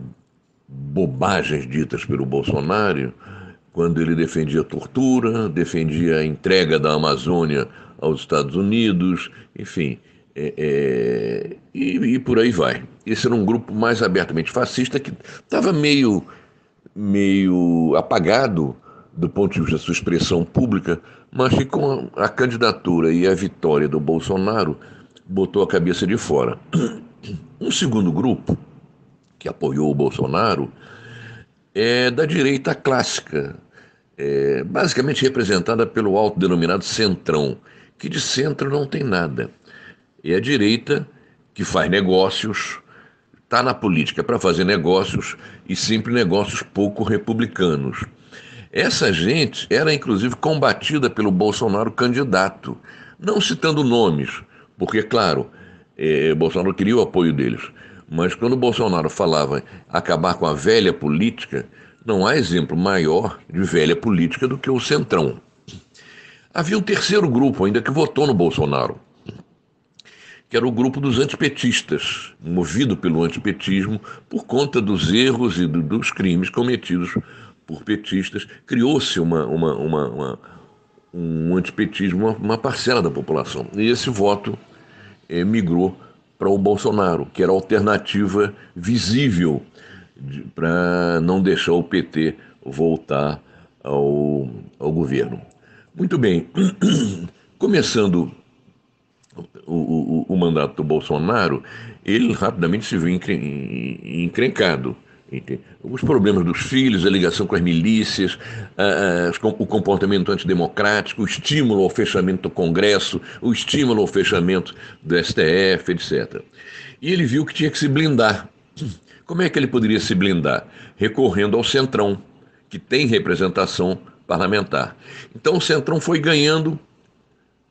bobagens ditas pelo Bolsonaro, quando ele defendia a tortura, defendia a entrega da Amazônia aos Estados Unidos, enfim, é, é, e, e, por aí vai. Esse era um grupo mais abertamente fascista que estava meio, meio apagado do ponto de vista da sua expressão pública mas que com a candidatura e a vitória do Bolsonaro botou a cabeça de fora. Um segundo grupo que apoiou o Bolsonaro é da direita clássica, é basicamente representada pelo autodenominado Centrão, que de centro não tem nada. É a direita que faz negócios, está na política para fazer negócios e sempre negócios pouco republicanos. Essa gente era inclusive combatida pelo Bolsonaro candidato, não citando nomes, porque, claro, eh, Bolsonaro queria o apoio deles. Mas quando Bolsonaro falava acabar com a velha política, não há exemplo maior de velha política do que o Centrão. Havia um terceiro grupo ainda que votou no Bolsonaro, que era o grupo dos antipetistas, movido pelo antipetismo por conta dos erros e dos crimes cometidos por petistas, criou-se uma, uma, uma, uma, um antipetismo, uma, uma parcela da população. E esse voto é, migrou para o Bolsonaro, que era a alternativa visível para não deixar o PT voltar ao, ao governo. Muito bem, começando o, o, o, mandato do Bolsonaro, ele rapidamente se viu encrencado os problemas dos filhos, a ligação com as milícias, o comportamento antidemocrático, o estímulo ao fechamento do Congresso, o estímulo ao fechamento do STF, etc. E ele viu que tinha que se blindar. Como é que ele poderia se blindar? Recorrendo ao Centrão, que tem representação parlamentar. Então o Centrão foi ganhando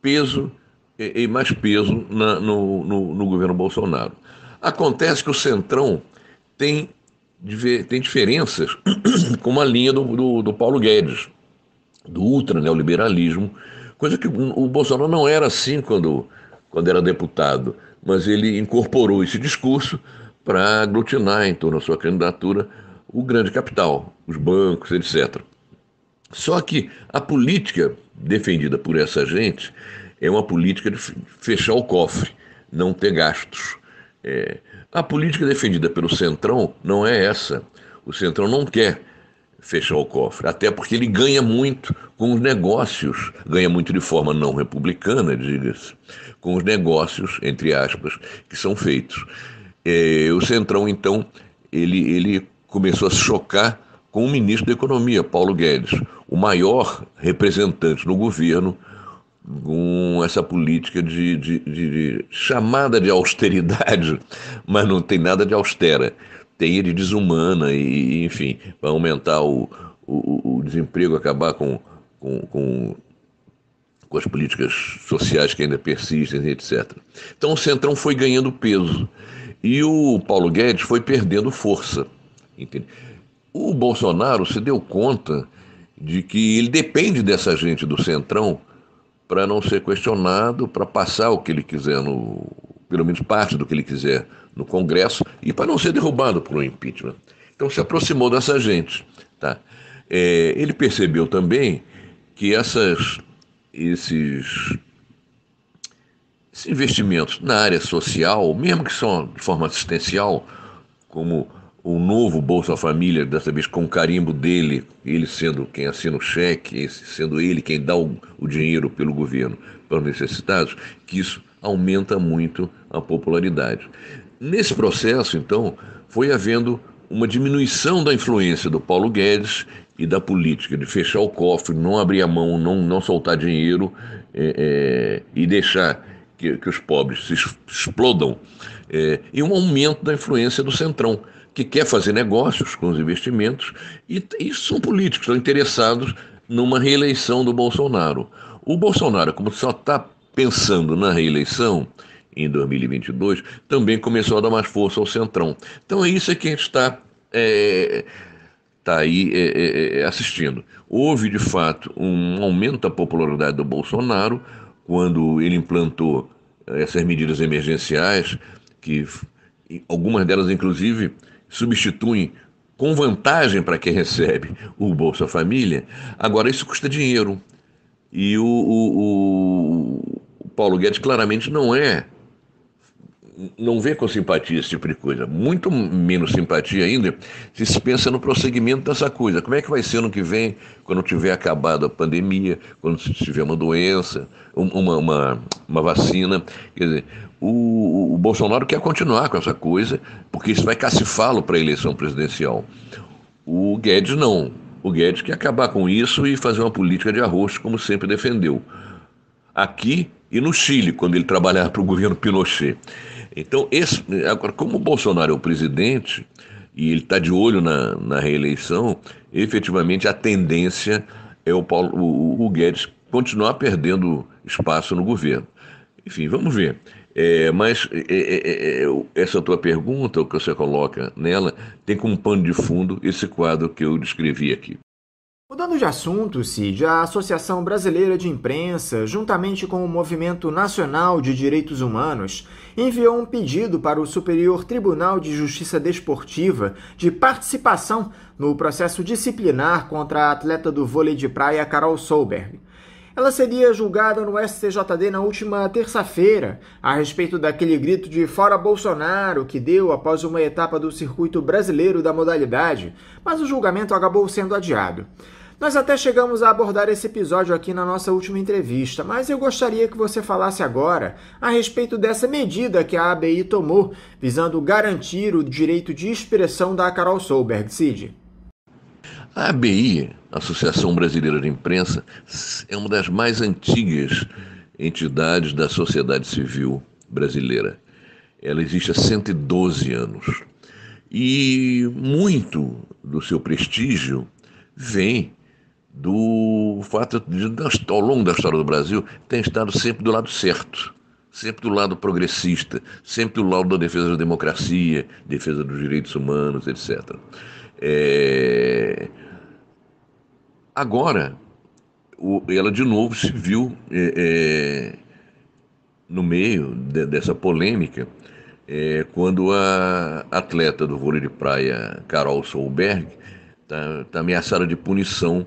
peso e, mais peso na, no, no, no governo Bolsonaro. Acontece que o Centrão tem tem diferenças com a linha do, do, do Paulo Guedes, do ultra ultra-neoliberalismo, coisa que o Bolsonaro não era assim quando, quando era deputado, mas ele incorporou esse discurso para aglutinar em torno da sua candidatura o grande capital, os bancos, etc. Só que a política defendida por essa gente é uma política de fechar o cofre, não ter gastos. É, a política defendida pelo Centrão não é essa. O Centrão não quer fechar o cofre, até porque ele ganha muito com os negócios, ganha muito de forma não republicana, diga-se, com os negócios, entre aspas, que são feitos. É, o Centrão, então, ele, ele começou a se chocar com o ministro da Economia, Paulo Guedes, o maior representante no governo com essa política de, de, de, de, chamada de austeridade, mas não tem nada de austera, tem de desumana e, enfim, vai aumentar o, o, o desemprego, acabar com, com, com, com, as políticas sociais que ainda persistem, etc. Então o Centrão foi ganhando peso e o Paulo Guedes foi perdendo força. Entende? O Bolsonaro se deu conta de que ele depende dessa gente do Centrão para não ser questionado, para passar o que ele quiser, no, pelo menos parte do que ele quiser no Congresso, e para não ser derrubado por um impeachment. Então se aproximou dessa gente. Tá? É, ele percebeu também que essas, esses, esses investimentos na área social, mesmo que são de forma assistencial, como o novo Bolsa Família, dessa vez com o carimbo dele, ele sendo quem assina o cheque, sendo ele quem dá o, o dinheiro pelo governo para os necessitados, que isso aumenta muito a popularidade. Nesse processo, então, foi havendo uma diminuição da influência do Paulo Guedes e da política de fechar o cofre, não abrir a mão, não, não soltar dinheiro é, é, e deixar que, que, os pobres se explodam, é, e um aumento da influência do centrão que quer fazer negócios com os investimentos e, e são políticos, estão interessados numa reeleição do Bolsonaro. O Bolsonaro, como só está pensando na reeleição em 2022, também começou a dar mais força ao Centrão. Então é isso que a gente está é, tá aí é, é, é, assistindo. Houve, de fato, um aumento da popularidade do Bolsonaro quando ele implantou é, essas medidas emergenciais, que algumas delas, inclusive, substituem com vantagem para quem recebe o Bolsa Família. Agora, isso custa dinheiro. E o, o, o Paulo Guedes claramente não é. Não vê com simpatia esse tipo de coisa. Muito menos simpatia ainda se se pensa no prosseguimento dessa coisa. Como é que vai ser ano que vem, quando tiver acabado a pandemia, quando tiver uma doença, uma, uma, uma vacina? Quer dizer, o, o Bolsonaro quer continuar com essa coisa, porque isso vai cacifá-lo para a eleição presidencial. O Guedes não. O Guedes quer acabar com isso e fazer uma política de arroz, como sempre defendeu. Aqui e no Chile, quando ele trabalhava para o governo Pinochet. Então, esse, agora, como o Bolsonaro é o presidente e ele está de olho na, na reeleição, efetivamente a tendência é o, Paulo, o, o Guedes continuar perdendo espaço no governo. Enfim, vamos ver. É, mas é, é, é, é essa tua pergunta, o que você coloca nela, tem como pano de fundo esse quadro que eu descrevi aqui. Mudando de assunto, Cid, a Associação Brasileira de Imprensa, juntamente com o Movimento Nacional de Direitos Humanos, enviou um pedido para o Superior Tribunal de Justiça Desportiva de participação no processo disciplinar contra a atleta do vôlei de praia Carol Solberg. Ela seria julgada no STJD na última terça-feira, a respeito daquele grito de fora Bolsonaro que deu após uma etapa do circuito brasileiro da modalidade, mas o julgamento acabou sendo adiado. Nós até chegamos a abordar esse episódio aqui na nossa última entrevista, mas eu gostaria que você falasse agora a respeito dessa medida que a ABI tomou, visando garantir o direito de expressão da Carol Solberg, Cid. A ABI, Associação Brasileira de Imprensa, é uma das mais antigas entidades da sociedade civil brasileira. Ela existe há 112 anos. E muito do seu prestígio vem do fato de, ao longo da história do Brasil, ter estado sempre do lado certo, sempre do lado progressista, sempre do lado da defesa da democracia, defesa dos direitos humanos, etc. É... Agora, o, ela de novo se viu é, é, no meio de, dessa polêmica é, quando a atleta do vôlei de praia, Carol Solberg, está tá ameaçada de punição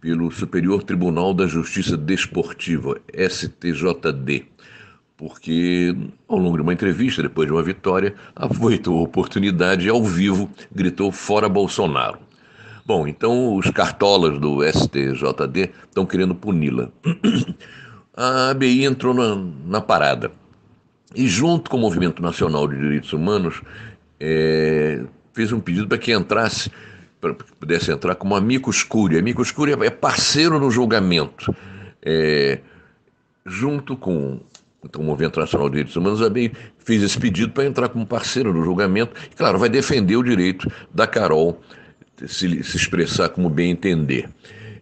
pelo Superior Tribunal da Justiça Desportiva, STJD, porque ao longo de uma entrevista, depois de uma vitória, aproveitou a oportunidade e ao vivo gritou fora Bolsonaro. Bom, então os cartolas do STJD estão querendo puni-la. A ABI entrou na, na, parada. E, junto com o Movimento Nacional de Direitos Humanos, é, fez um pedido para que entrasse, para que pudesse entrar como amigo Curiae. Amigo escuro é, é parceiro no julgamento. É, junto com então, o Movimento Nacional de Direitos Humanos, a ABI fez esse pedido para entrar como parceiro no julgamento. E, claro, vai defender o direito da Carol se, se expressar como bem entender.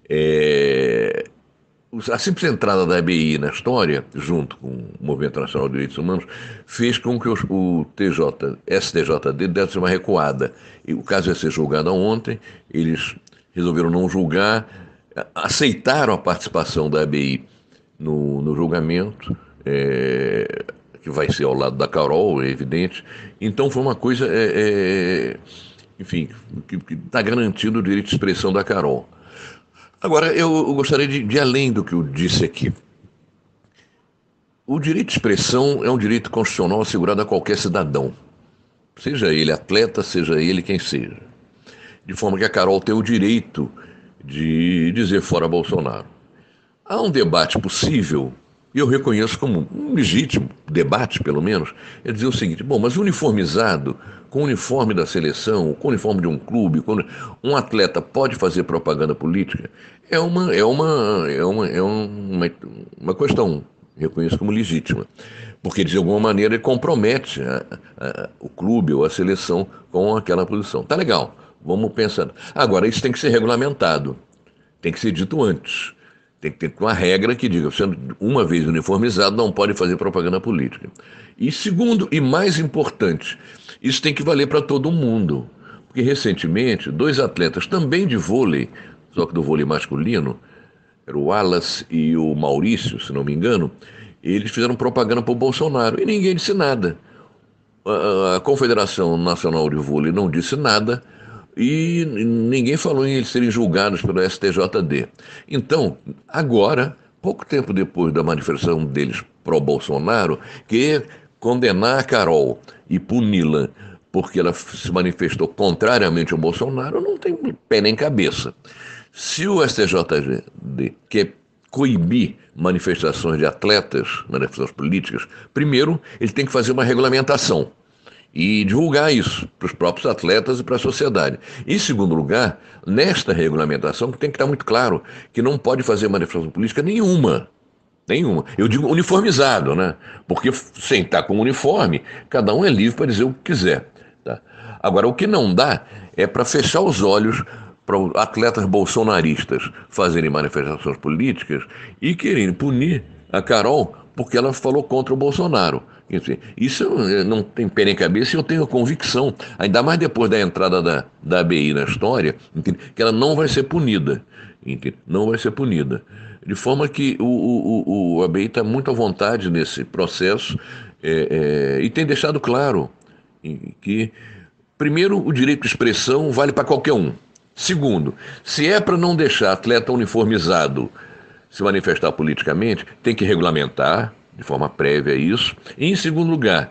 É, a simples entrada da ABI na história, junto com o Movimento Nacional de Direitos Humanos, fez com que o TJ, STJD desse uma recuada. E o caso ia ser julgado ontem, eles resolveram não julgar, aceitaram a participação da ABI no, no julgamento, é, que vai ser ao lado da Carol, é evidente. Então foi uma coisa. É, é, enfim, que está garantindo o direito de expressão da Carol. Agora, eu gostaria de, de além do que eu disse aqui. O direito de expressão é um direito constitucional assegurado a qualquer cidadão, seja ele atleta, seja ele quem seja. De forma que a Carol tem o direito de dizer fora Bolsonaro. Há um debate possível e eu reconheço como um legítimo debate, pelo menos, é dizer o seguinte: bom, mas uniformizado, com o uniforme da seleção, com o uniforme de um clube, quando um atleta pode fazer propaganda política, é uma, é uma, é uma, é uma, uma questão, reconheço como legítima, porque de alguma maneira ele compromete a, a, o clube ou a seleção com aquela posição. Tá legal, vamos pensando. Agora, isso tem que ser regulamentado, tem que ser dito antes. Tem que ter uma regra que diga, sendo uma vez uniformizado, não pode fazer propaganda política. E segundo, e mais importante, isso tem que valer para todo mundo. Porque recentemente, dois atletas também de vôlei, só que do vôlei masculino, era o Wallace e o Maurício, se não me engano, eles fizeram propaganda para o Bolsonaro e ninguém disse nada. A Confederação Nacional de Vôlei não disse nada, e ninguém falou em eles serem julgados pelo STJD. Então, agora, pouco tempo depois da manifestação deles pró-Bolsonaro, que condenar a Carol e puni-la porque ela se manifestou contrariamente ao Bolsonaro não tem pé nem cabeça. Se o STJD quer coibir manifestações de atletas, manifestações políticas, primeiro ele tem que fazer uma regulamentação e divulgar isso para os próprios atletas e para a sociedade. Em segundo lugar, nesta regulamentação tem que estar muito claro que não pode fazer manifestação política nenhuma. Nenhuma. Eu digo uniformizado, né? Porque sem estar tá com uniforme, cada um é livre para dizer o que quiser. Tá? Agora, o que não dá é para fechar os olhos para atletas bolsonaristas fazerem manifestações políticas e quererem punir a Carol porque ela falou contra o Bolsonaro. Isso não tem pé nem cabeça e eu tenho convicção, ainda mais depois da entrada da, da ABI na história, que ela não vai ser punida. Não vai ser punida. De forma que o, o, o, o ABI está muito à vontade nesse processo é, é, e tem deixado claro que, primeiro, o direito de expressão vale para qualquer um. Segundo, se é para não deixar atleta uniformizado se manifestar politicamente, tem que regulamentar, de forma prévia isso. E, em segundo lugar,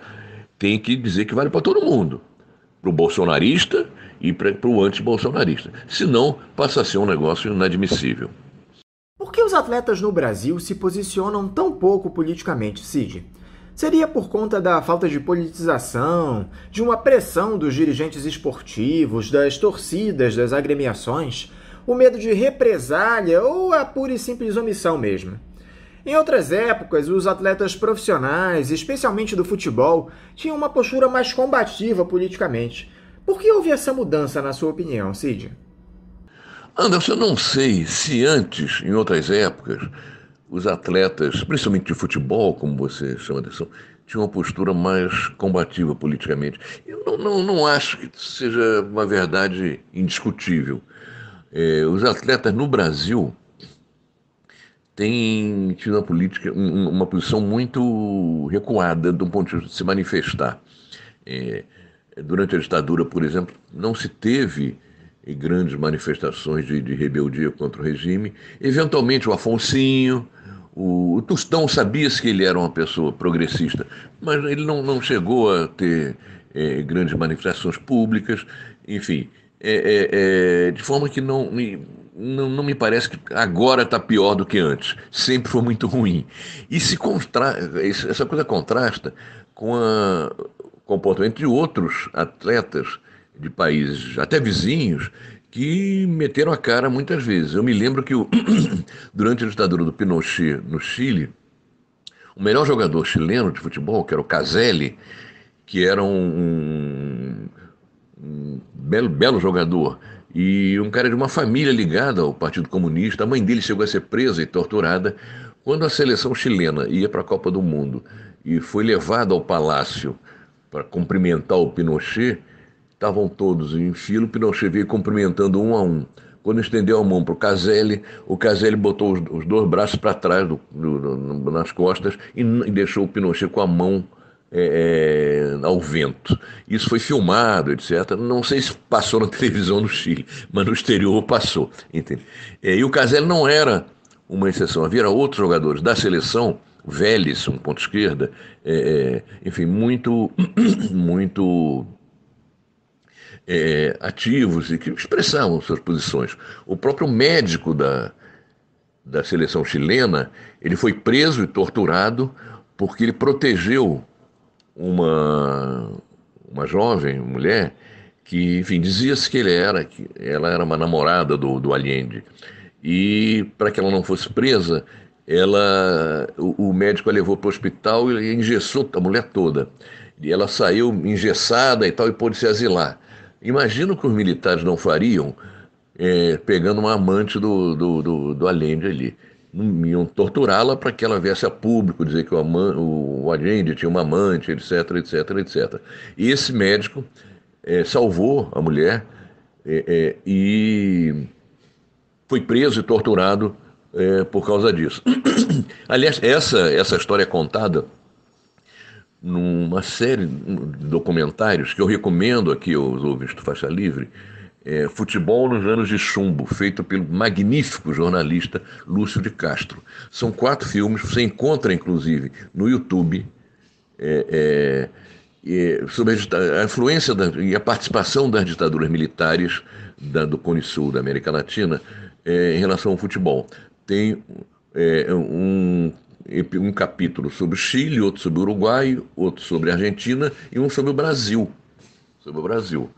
tem que dizer que vale para todo mundo, para o bolsonarista e para o anti-bolsonarista. Senão, passa a ser um negócio inadmissível. Por que os atletas no Brasil se posicionam tão pouco politicamente, Cid? Seria por conta da falta de politização, de uma pressão dos dirigentes esportivos, das torcidas, das agremiações, o medo de represália ou a pura e simples omissão mesmo? Em outras épocas, os atletas profissionais, especialmente do futebol, tinham uma postura mais combativa politicamente. Por que houve essa mudança, na sua opinião, Cid? Anderson, eu não sei se antes, em outras épocas, os atletas, principalmente de futebol, como você chama atenção, tinham uma postura mais combativa politicamente. Eu não, não, não acho que seja uma verdade indiscutível. É, os atletas no Brasil, tem tido uma política, uma posição muito recuada do ponto de vista de se manifestar. É, durante a ditadura, por exemplo, não se teve eh, grandes manifestações de, de rebeldia contra o regime. Eventualmente o Afonsinho, o, o Tostão sabia-se que ele era uma pessoa progressista, mas ele não, não chegou a ter é, grandes manifestações públicas, enfim, é, é, é de forma que não não, não me parece que agora está pior do que antes. Sempre foi muito ruim. E se contra... essa coisa contrasta com a... o comportamento de outros atletas de países, até vizinhos, que meteram a cara muitas vezes. Eu me lembro que o... durante a ditadura do Pinochet no Chile, o melhor jogador chileno de futebol, que era o Caselli, que era um, um belo, belo jogador, e um cara de uma família ligada ao Partido Comunista. A mãe dele chegou a ser presa e torturada. Quando a seleção chilena ia para a Copa do Mundo e foi levada ao palácio para cumprimentar o Pinochet, estavam todos em fila. O Pinochet veio cumprimentando um a um. Quando estendeu a mão para o Caselli, o Caselli botou os, os dois braços para trás do, do, do, nas costas e, e deixou o Pinochet com a mão é, é, ao vento. Isso foi filmado, etc. Não sei se passou na televisão no Chile, mas no exterior passou. Entende? É, e o Caselli não era uma exceção. Havia outros jogadores da seleção, Vélez, um ponto esquerda, é, é enfim, muito, muito é, ativos e que expressavam suas posições. O próprio médico da, da seleção chilena, ele foi preso e torturado porque ele protegeu uma, uma jovem mulher que, enfim, dizia-se que ele era, que ela era uma namorada do, do Allende. E para que ela não fosse presa, ela, o, o médico a levou para o hospital e engessou a mulher toda. E ela saiu engessada e tal e pôde se asilar. Imagino que os militares não fariam é, pegando uma amante do, do, do, do Allende ali iam torturá-la para que ela viesse a público dizer que o, amante, o, o agente tinha uma amante, etc, etc, etc. E esse médico é, salvou a mulher é, é, e foi preso e torturado por causa disso. Aliás, essa, essa história é contada numa série de documentários que eu recomendo aqui aos ouvintes do Faixa Livre, é, Futebol nos Anos de Chumbo, feito pelo magnífico jornalista Lúcio de Castro. São quatro filmes, você encontra inclusive no YouTube. É, é, sobre a, a influência da, e a participação das ditaduras militares da, do Cone Sul da América Latina é, em relação ao futebol. Tem é, um um capítulo sobre o Chile, outro sobre o Uruguai, outro sobre a Argentina e um sobre o Brasil. Sobre o Brasil.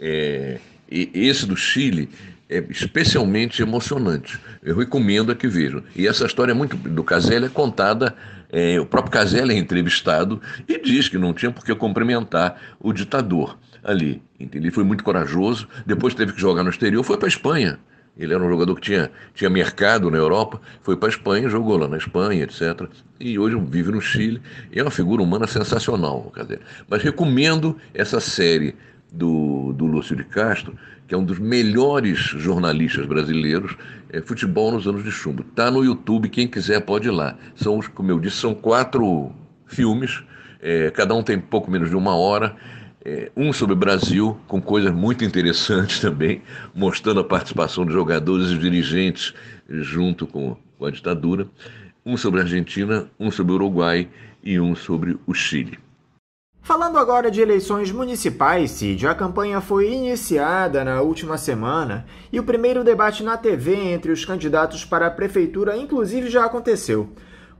É, e esse do Chile é especialmente emocionante. Eu recomendo a que vejam. E essa história é muito do Casella é contada, é, o próprio Casella é entrevistado e diz que não tinha por que cumprimentar o ditador ali. Ele foi muito corajoso, depois teve que jogar no exterior, foi para a Espanha. Ele era um jogador que tinha, tinha mercado na Europa, foi para a Espanha, jogou lá na Espanha, etc. E hoje vive no Chile. É uma figura humana sensacional, Casella Mas recomendo essa série do, do Lúcio de Castro, que é um dos melhores jornalistas brasileiros, é Futebol nos Anos de Chumbo. Está no YouTube, quem quiser pode ir lá. São, como eu disse, são quatro filmes, é, cada um tem pouco menos de uma hora. É, um sobre o Brasil, com coisas muito interessantes também, mostrando a participação de jogadores e dirigentes junto com, com a ditadura. Um sobre a Argentina, um sobre o Uruguai e um sobre o Chile. Falando agora de eleições municipais, Cid, a campanha foi iniciada na última semana e o primeiro debate na TV entre os candidatos para a prefeitura, inclusive, já aconteceu.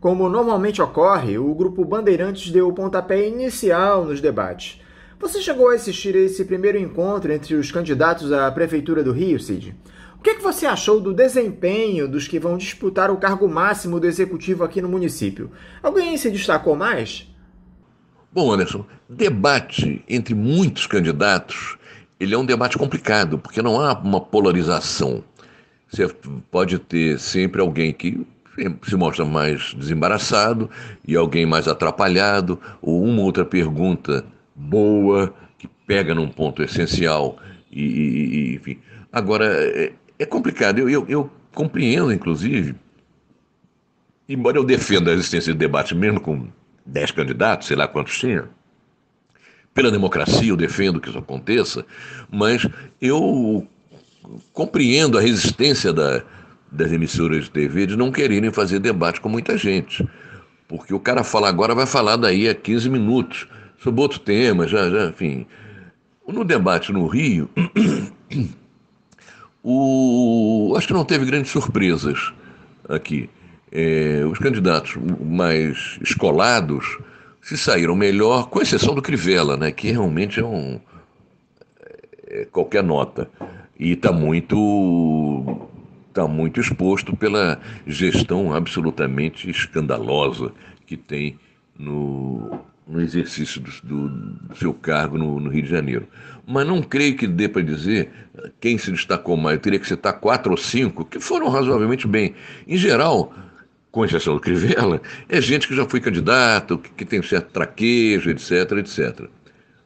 Como normalmente ocorre, o grupo Bandeirantes deu o pontapé inicial nos debates. Você chegou a assistir esse primeiro encontro entre os candidatos à prefeitura do Rio, Cid? O que, é que você achou do desempenho dos que vão disputar o cargo máximo do executivo aqui no município? Alguém se destacou mais? Bom, Anderson, debate entre muitos candidatos, ele é um debate complicado, porque não há uma polarização. Você pode ter sempre alguém que se mostra mais desembaraçado e alguém mais atrapalhado, ou uma outra pergunta boa, que pega num ponto essencial, e, e, e enfim. Agora, é, é complicado, eu, eu, eu compreendo, inclusive, embora eu defenda a existência de debate, mesmo com dez candidatos, sei lá quantos tinha. Pela democracia, eu defendo que isso aconteça, mas eu compreendo a resistência da, das emissoras de TV de não quererem fazer debate com muita gente. Porque o cara fala agora, vai falar daí a 15 minutos, sobre outro tema, já, já enfim. No debate no Rio, o, acho que não teve grandes surpresas aqui é, os candidatos mais escolados se saíram melhor, com exceção do Crivella, né, que realmente é um é qualquer nota e está muito está muito exposto pela gestão absolutamente escandalosa que tem no, no exercício do, do seu cargo no, no, Rio de Janeiro. Mas não creio que dê para dizer quem se destacou mais. Eu teria que citar quatro ou cinco que foram razoavelmente bem. Em geral, com exceção do Crivella, é gente que já foi candidato, que, que tem certo traquejo, etc, etc.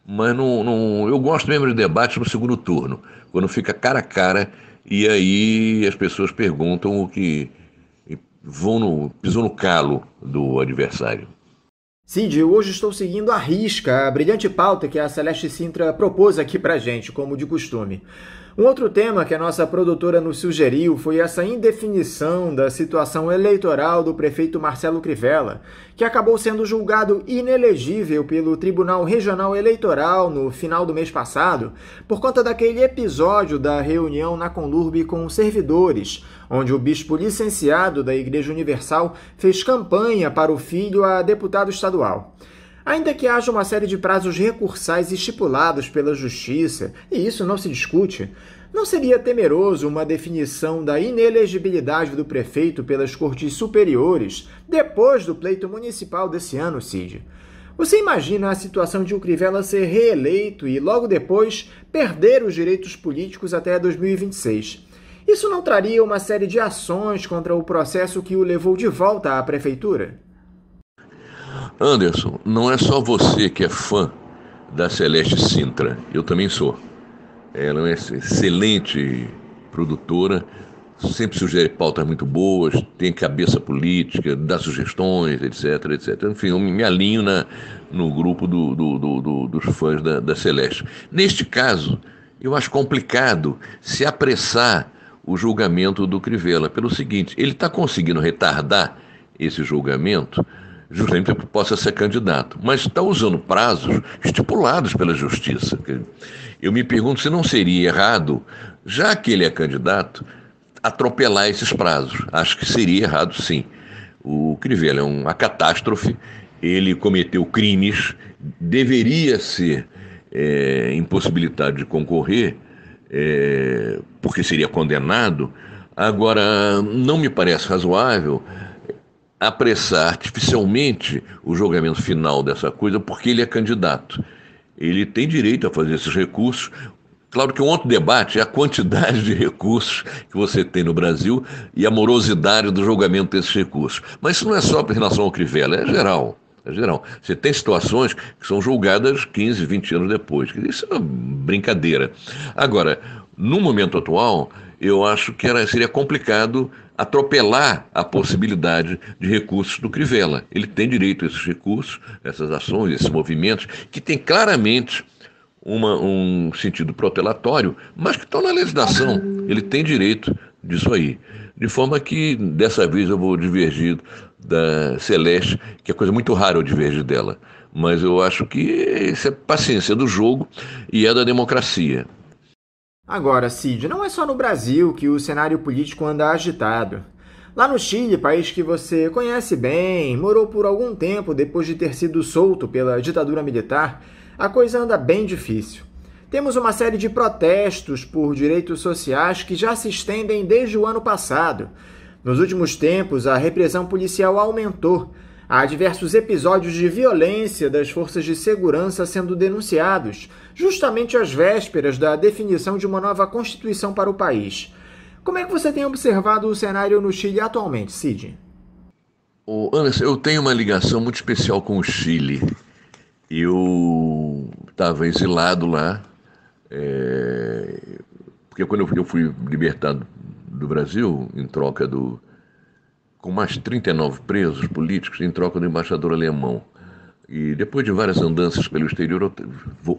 Mas não, não, eu gosto mesmo de debates no segundo turno, quando fica cara a cara e aí as pessoas perguntam o que vão no, pisou no calo do adversário. Cindy, hoje estou seguindo a risca, a brilhante pauta que a Celeste Sintra propôs aqui para gente, como de costume. Um outro tema que a nossa produtora nos sugeriu foi essa indefinição da situação eleitoral do prefeito Marcelo Crivella, que acabou sendo julgado inelegível pelo Tribunal Regional Eleitoral no final do mês passado, por conta daquele episódio da reunião na Conlurbe com servidores, onde o bispo licenciado da Igreja Universal fez campanha para o filho a deputado estadual ainda que haja uma série de prazos recursais estipulados pela Justiça, e isso não se discute, não seria temeroso uma definição da inelegibilidade do prefeito pelas cortes superiores depois do pleito municipal desse ano, Cid? Você imagina a situação de o Crivella ser reeleito e logo depois perder os direitos políticos até 2026? Isso não traria uma série de ações contra o processo que o levou de volta à prefeitura? Anderson, não é só você que é fã da Celeste Sintra, eu também sou. Ela é uma excelente produtora, sempre sugere pautas muito boas, tem cabeça política, dá sugestões, etc, etc. Enfim, eu me alinho na, no grupo do, do, do, dos fãs da, da Celeste. Neste caso, eu acho complicado se apressar o julgamento do Crivella, pelo seguinte, ele está conseguindo retardar esse julgamento justamente para que possa ser candidato. Mas está usando prazos estipulados pela justiça. Eu me pergunto se não seria errado, já que ele é candidato, atropelar esses prazos. Acho que seria errado, sim. O Crivella é uma catástrofe, ele cometeu crimes, deveria ser é, impossibilitado de concorrer, é, porque seria condenado. Agora, não me parece razoável apressar artificialmente o julgamento final dessa coisa, porque ele é candidato. Ele tem direito a fazer esses recursos. Claro que um outro debate é a quantidade de recursos que você tem no Brasil e a morosidade do julgamento desses recursos. Mas isso não é só em relação ao Crivella, é geral. É geral. Você tem situações que são julgadas 15, 20 anos depois. Isso é uma brincadeira. Agora, no momento atual, eu acho que era, seria complicado atropelar a possibilidade de recursos do Crivella. Ele tem direito a esses recursos, essas ações, esses movimentos, que tem claramente uma, um sentido protelatório, mas que estão na legislação. Ele tem direito disso aí. De forma que, dessa vez, eu vou divergir da Celeste, que é coisa muito rara eu divergir dela. Mas eu acho que isso é paciência do jogo e é da democracia. Agora, Cid, não é só no Brasil que o cenário político anda agitado. Lá no Chile, país que você conhece bem, morou por algum tempo depois de ter sido solto pela ditadura militar, a coisa anda bem difícil. Temos uma série de protestos por direitos sociais que já se estendem desde o ano passado. Nos últimos tempos, a repressão policial aumentou, Há diversos episódios de violência das forças de segurança sendo denunciados, justamente às vésperas da definição de uma nova Constituição para o país. Como é que você tem observado o cenário no Chile atualmente, Cid? Oh, Anderson, eu tenho uma ligação muito especial com o Chile. Eu estava exilado lá, é... porque quando eu fui libertado do Brasil, em troca do, com mais 39 presos políticos em troca do embaixador alemão. E depois de várias andanças pelo exterior,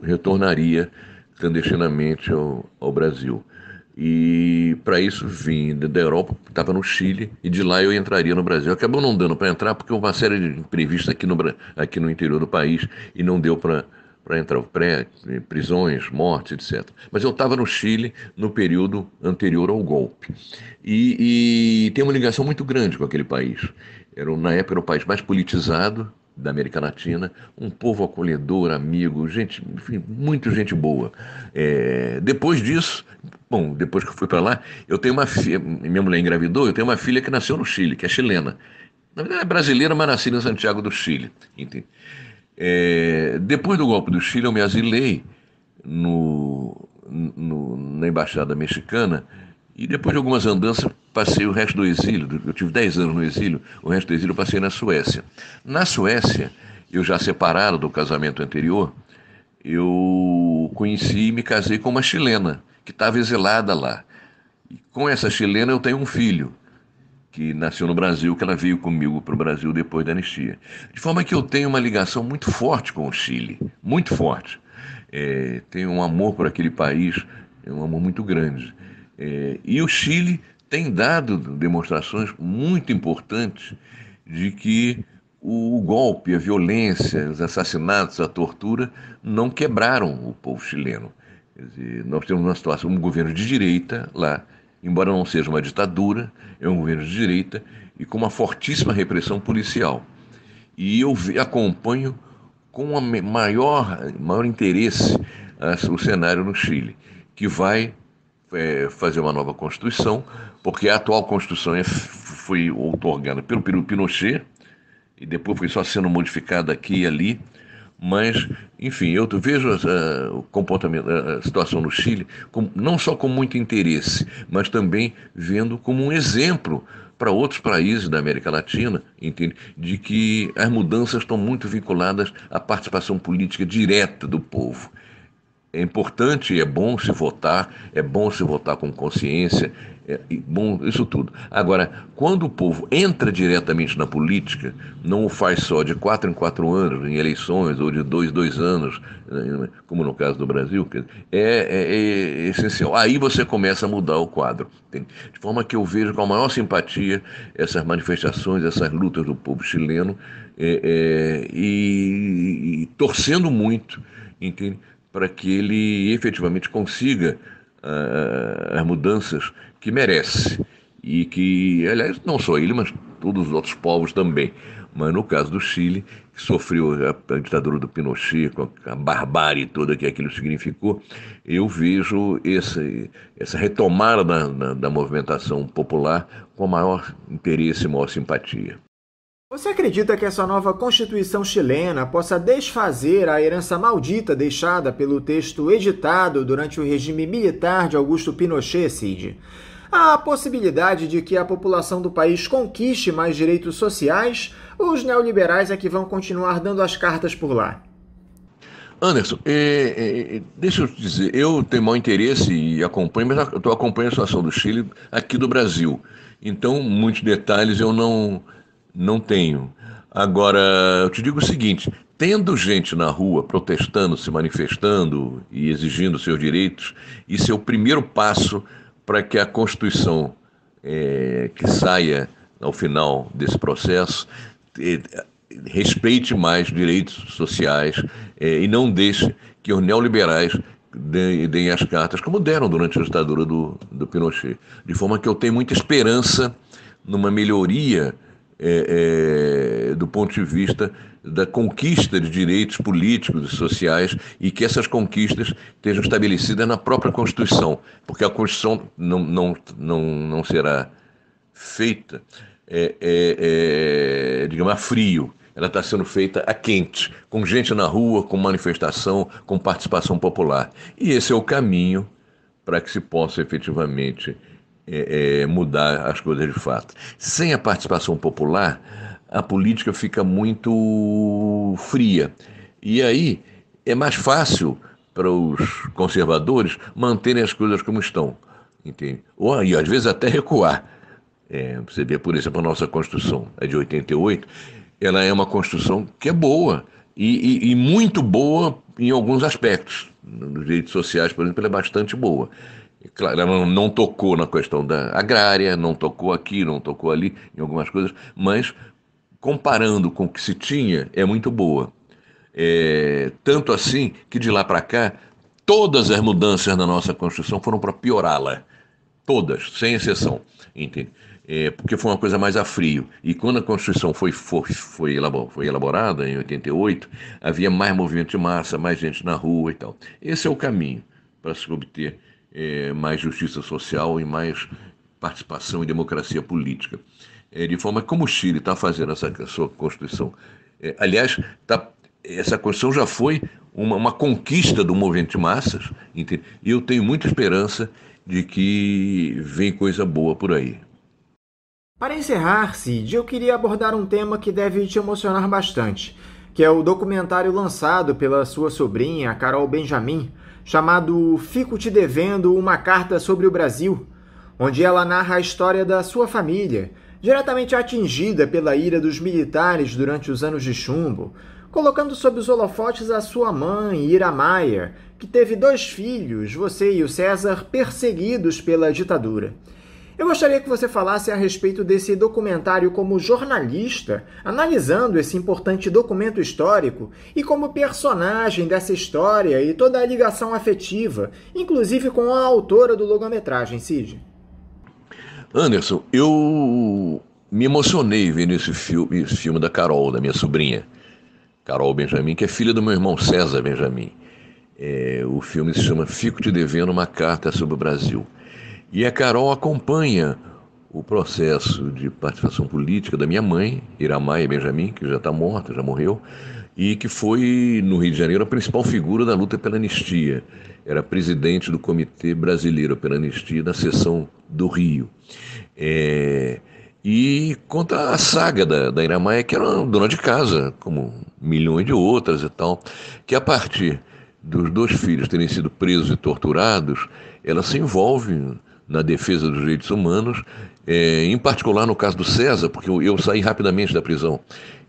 retornaria clandestinamente ao, ao Brasil. E para isso vim da Europa, estava no Chile, e de lá eu entraria no Brasil. Acabou não dando para entrar porque houve uma série de imprevistos aqui no, aqui no interior do país e não deu para para entrar pré, prisões, morte, etc. Mas eu estava no Chile no período anterior ao golpe. E, e tem uma ligação muito grande com aquele país. Era, na época era o país mais politizado da América Latina, um povo acolhedor, amigo, gente, enfim, muito gente boa. É, depois disso, bom, depois que eu fui para lá, eu tenho uma filha, minha mulher engravidou, eu tenho uma filha que nasceu no Chile, que é chilena. Na verdade é brasileira, mas nasceu em Santiago do Chile, entende? É, depois do golpe do Chile, eu me asilei no, no, na Embaixada Mexicana e depois de algumas andanças passei o resto do exílio. Eu tive 10 anos no exílio, o resto do exílio eu passei na Suécia. Na Suécia, eu já separado do casamento anterior, eu conheci e me casei com uma chilena que estava exilada lá. E com essa chilena eu tenho um filho que nasceu no Brasil, que ela veio comigo para o Brasil depois da anistia. De forma que eu tenho uma ligação muito forte com o Chile, muito forte. É, tenho um amor por aquele país, é um amor muito grande. É, e o Chile tem dado demonstrações muito importantes de que o golpe, a violência, os assassinatos, a tortura não quebraram o povo chileno. Dizer, nós temos uma situação, um governo de direita lá, embora não seja uma ditadura, é um governo de direita e com uma fortíssima repressão policial. E eu acompanho com a maior, maior interesse ah, o cenário no Chile, que vai é, fazer uma nova Constituição, porque a atual Constituição é, foi outorgada pelo Pinochet, e depois foi só sendo modificada aqui e ali, mas, enfim, eu vejo a, eh, o comportamento, eh, a situação no Chile não só com muito interesse, mas também vendo como um exemplo para outros países da América Latina, entende? De que as mudanças estão muito vinculadas à participação política direta do povo. É importante, é bom se votar, é bom se votar com consciência, é bom isso tudo. Agora, quando o povo entra diretamente na política, não o faz só de quatro em quatro anos, em eleições, ou de dois, em dois anos, como no caso do Brasil, é, é, é essencial. Aí você começa a mudar o quadro. De forma que eu vejo com a maior simpatia essas manifestações, essas lutas do povo chileno, é, é e, e torcendo muito, entende? para que ele efetivamente consiga uh, as mudanças que merece e que, aliás, não só ele, mas todos os outros povos também. Mas no caso do Chile, que sofreu a, a ditadura do Pinochet, com a, a barbárie toda que aquilo significou, eu vejo esse, essa retomada da, da, da movimentação popular com maior interesse e maior simpatia. Você acredita que essa nova Constituição chilena possa desfazer a herança maldita deixada pelo texto editado durante o regime militar de Augusto Pinochet, Cid? Há a possibilidade de que a população do país conquiste mais direitos sociais, ou os neoliberais é que vão continuar dando as cartas por lá? Anderson, é, é, é, deixa eu te dizer, eu tenho mau interesse e acompanho, mas eu acompanho a situação do Chile aqui do Brasil. Então, muitos detalhes eu não não tenho. Agora, eu te digo o seguinte: tendo gente na rua protestando, se manifestando e exigindo seus direitos, isso é o primeiro passo para que a Constituição é, que saia ao final desse processo é, respeite mais direitos sociais é, e não deixe que os neoliberais deem, deem as cartas, como deram durante a ditadura do, do Pinochet. De forma que eu tenho muita esperança numa melhoria é, é, do ponto de vista da conquista de direitos políticos e sociais e que essas conquistas estejam estabelecidas na própria Constituição, porque a Constituição não, não, não, não será feita, é, é, é digamos, a frio. Ela está sendo feita a quente, com gente na rua, com manifestação, com participação popular. E esse é o caminho para que se possa efetivamente é, é, mudar as coisas de fato. Sem a participação popular, a política fica muito fria. E aí é mais fácil para os conservadores manterem as coisas como estão, entende? Ou e às vezes até recuar. É, você vê, por exemplo, a nossa Constituição, a de 88, ela é uma Constituição que é boa, e, e, e muito boa em alguns aspectos. Nos direitos sociais, por exemplo, ela é bastante boa. Claro, ela não tocou na questão da agrária, não tocou aqui, não tocou ali, em algumas coisas, mas comparando com o que se tinha, é muito boa. É, tanto assim que de lá para cá, todas as mudanças na nossa Constituição foram para piorá-la. Todas, sem exceção. Entende? É, porque foi uma coisa mais a frio. E quando a Constituição foi, foi, foi, foi elaborada, em 88, havia mais movimento de massa, mais gente na rua e tal. Esse é o caminho para se obter é, mais justiça social e mais participação e democracia política. É, de forma como o Chile está fazendo essa sua Constituição, é, aliás, tá, essa Constituição já foi uma, uma, conquista do movimento de massas, entende? e eu tenho muita esperança de que vem coisa boa por aí. Para encerrar, Cid, eu queria abordar um tema que deve te emocionar bastante, que é o documentário lançado pela sua sobrinha, Carol Benjamin, chamado Fico Te Devendo Uma Carta sobre o Brasil, onde ela narra a história da sua família, diretamente atingida pela ira dos militares durante os anos de chumbo, colocando sob os holofotes a sua mãe, Ira Maia, que teve dois filhos, você e o César, perseguidos pela ditadura. Eu gostaria que você falasse a respeito desse documentário como jornalista, analisando esse importante documento histórico e como personagem dessa história e toda a ligação afetiva, inclusive com a autora do longa-metragem, Cid. Anderson, eu me emocionei vendo esse filme, esse filme da Carol, da minha sobrinha, Carol Benjamin, que é filha do meu irmão César Benjamin. É, o filme se chama Fico Te Devendo uma Carta sobre o Brasil. E a Carol acompanha o processo de participação política da minha mãe, Iramaia Benjamin, que já está morta, já morreu, e que foi, no Rio de Janeiro, a principal figura da luta pela anistia. Era presidente do Comitê Brasileiro pela Anistia na seção do Rio. É... E conta a saga da, da Iramaia, que era dona de casa, como milhões de outras e tal, que a partir dos dois filhos terem sido presos e torturados, ela se envolve na defesa dos direitos humanos, é, em particular no caso do César, porque eu, eu, saí rapidamente da prisão.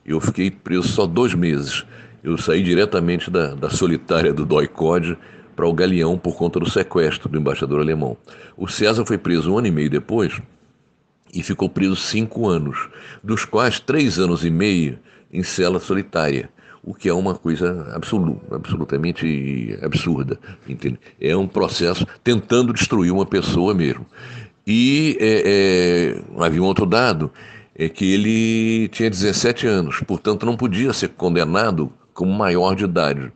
Eu fiquei preso só dois meses. Eu saí diretamente da, da solitária do doi Code para o Galeão por conta do sequestro do embaixador alemão. O César foi preso um ano e meio depois e ficou preso cinco anos, dos quais três anos e meio em cela solitária o que é uma coisa absoluta, absolutamente absurda. Entende? É um processo tentando destruir uma pessoa mesmo. E é, é, havia um outro dado, é que ele tinha 17 anos, portanto não podia ser condenado como maior de idade.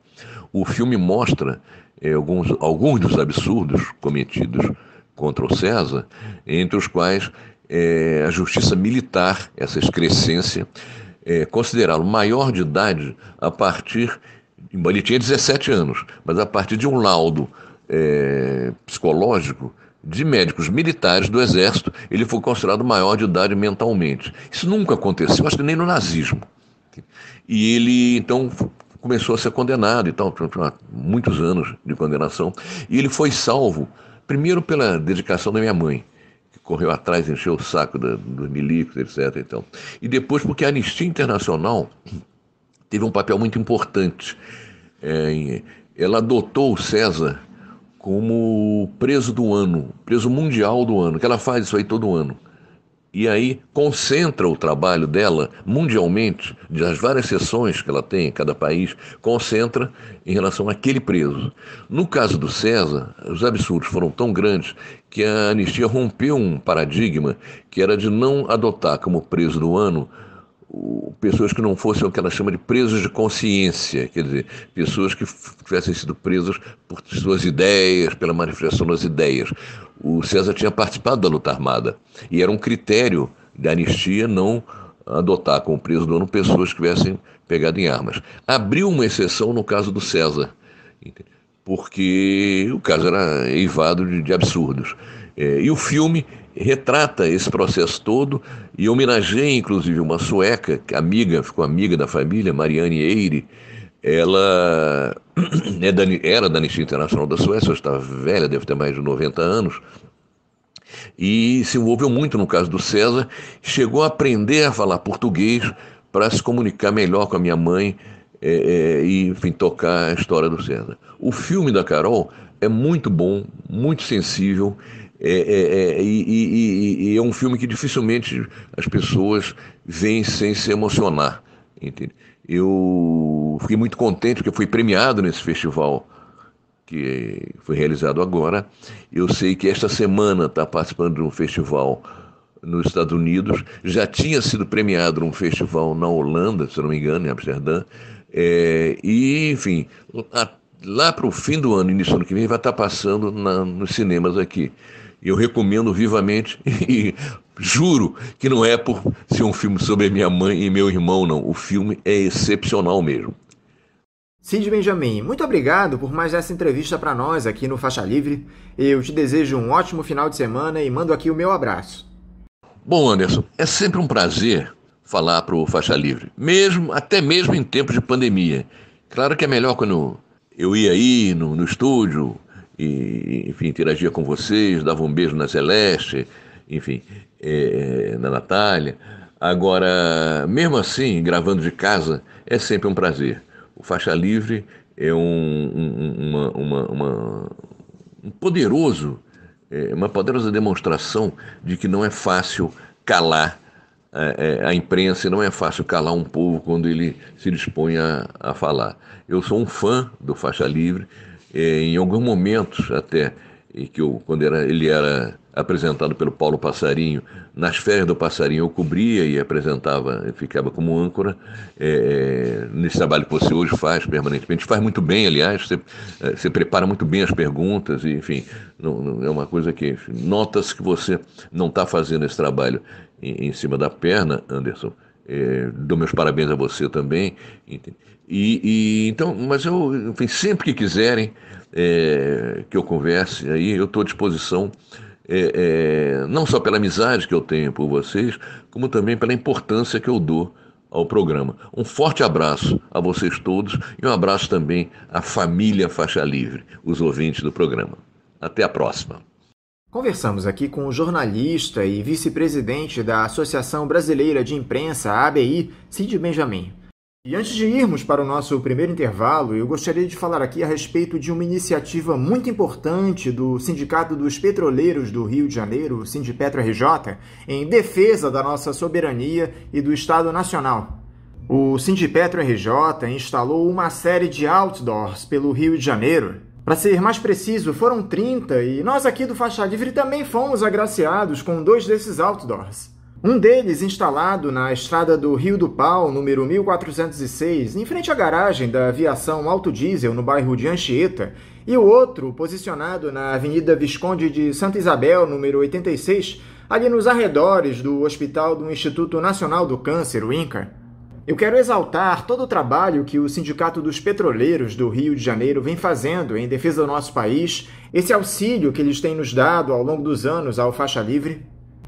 O filme mostra é, alguns, alguns dos absurdos cometidos contra o César, entre os quais é, a justiça militar, essa excrescência, é, considerá-lo maior de idade a partir. Ele tinha 17 anos, mas a partir de um laudo é, psicológico de médicos militares do Exército, ele foi considerado maior de idade mentalmente. Isso nunca aconteceu, acho que nem no nazismo. E ele, então, começou a ser condenado e tal, muitos anos de condenação. E ele foi salvo, primeiro, pela dedicação da minha mãe, correu atrás, encheu o saco dos milicos, etc. Então. E depois porque a Anistia Internacional teve um papel muito importante. É, ela adotou o César como preso do ano, preso mundial do ano, que ela faz isso aí todo ano. E aí concentra o trabalho dela mundialmente, das várias sessões que ela tem em cada país, concentra em relação àquele preso. No caso do César, os absurdos foram tão grandes que a anistia rompeu um paradigma que era de não adotar como preso do ano pessoas que não fossem o que ela chama de presos de consciência, quer dizer, pessoas que tivessem sido presas por suas ideias, pela manifestação das ideias. O César tinha participado da luta armada e era um critério da anistia não adotar como preso do ano pessoas que tivessem pegado em armas. Abriu uma exceção no caso do César. Entendeu? porque o caso era eivado de, de absurdos. É, e o filme retrata esse processo todo e homenageia, inclusive, uma sueca, é amiga, ficou amiga da família, Marianne Eire. Ela é da, era da Anistia Internacional da Suécia, está velha, deve ter mais de 90 anos, e se envolveu muito no caso do César. Chegou a aprender a falar português para se comunicar melhor com a minha mãe é, é, e, enfim, tocar a história do César. O filme da Carol é muito bom, muito sensível, é, é, é e, e, é um filme que dificilmente as pessoas veem sem se emocionar. Entende? Eu fiquei muito contente porque fui premiado nesse festival que foi realizado agora. Eu sei que esta semana está participando de um festival nos Estados Unidos, já tinha sido premiado num festival na Holanda, se não me engano, em Amsterdã, é, e, enfim, a, lá para o fim do ano, início do ano que vem, vai estar tá passando na, nos cinemas aqui. Eu recomendo vivamente e juro que não é por ser um filme sobre minha mãe e meu irmão, não. O filme é excepcional mesmo. Cindy Benjamin, muito obrigado por mais essa entrevista para nós aqui no Faixa Livre. Eu te desejo um ótimo final de semana e mando aqui o meu abraço. Bom, Anderson, é sempre um prazer falar para o faixa livre, mesmo até mesmo em tempos de pandemia. Claro que é melhor quando eu ia aí no, no estúdio e, enfim, interagia com vocês, dava um beijo na Celeste, enfim, é, é na Natália. Agora, mesmo assim, gravando de casa, é sempre um prazer. O Faixa Livre é um, um uma, uma, uma, um poderoso, é, uma poderosa demonstração de que não é fácil calar a, é, é, a imprensa, não é fácil calar um povo quando ele se dispõe a, a falar. Eu sou um fã do Faixa Livre, é, em alguns momentos até, que eu, quando era, ele era apresentado pelo Paulo Passarinho, nas férias do Passarinho eu cobria e apresentava, ficava como âncora, é, nesse trabalho que você hoje faz permanentemente, faz muito bem, aliás, você, você prepara muito bem as perguntas, e, enfim, não, não, é uma coisa que nota-se que você não está fazendo esse trabalho em, em cima da perna, Anderson. É, dou meus parabéns a você também. E, e, então, mas eu, enfim, sempre que quiserem é, que eu converse aí, eu estou à disposição, é, é, não só pela amizade que eu tenho por vocês, como também pela importância que eu dou ao programa. Um forte abraço a vocês todos e um abraço também à família Faixa Livre, os ouvintes do programa. Até a próxima. Conversamos aqui com o jornalista e vice-presidente da Associação Brasileira de Imprensa, ABI, Cid Benjamin. E antes de irmos para o nosso primeiro intervalo, eu gostaria de falar aqui a respeito de uma iniciativa muito importante do Sindicato dos Petroleiros do Rio de Janeiro, o Sindipetro RJ, em defesa da nossa soberania e do Estado Nacional. O Sindipetro RJ instalou uma série de outdoors pelo Rio de Janeiro para ser mais preciso, foram 30 e nós aqui do Faixa Livre também fomos agraciados com dois desses outdoors. Um deles instalado na estrada do Rio do Pau, número 1406, em frente à garagem da aviação Alto Diesel, no bairro de Anchieta, e o outro posicionado na Avenida Visconde de Santa Isabel, número 86, ali nos arredores do Hospital do Instituto Nacional do Câncer, o INCA. Eu quero exaltar todo o trabalho que o Sindicato dos Petroleiros do Rio de Janeiro vem fazendo em defesa do nosso país. Esse auxílio que eles têm nos dado ao longo dos anos ao Faixa Livre.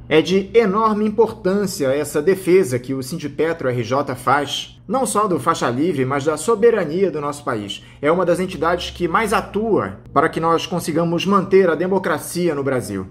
É de enorme importância essa defesa que o Sindipetro RJ faz, não só do faixa livre, mas da soberania do nosso país. É uma das entidades que mais atua para que nós consigamos manter a democracia no Brasil.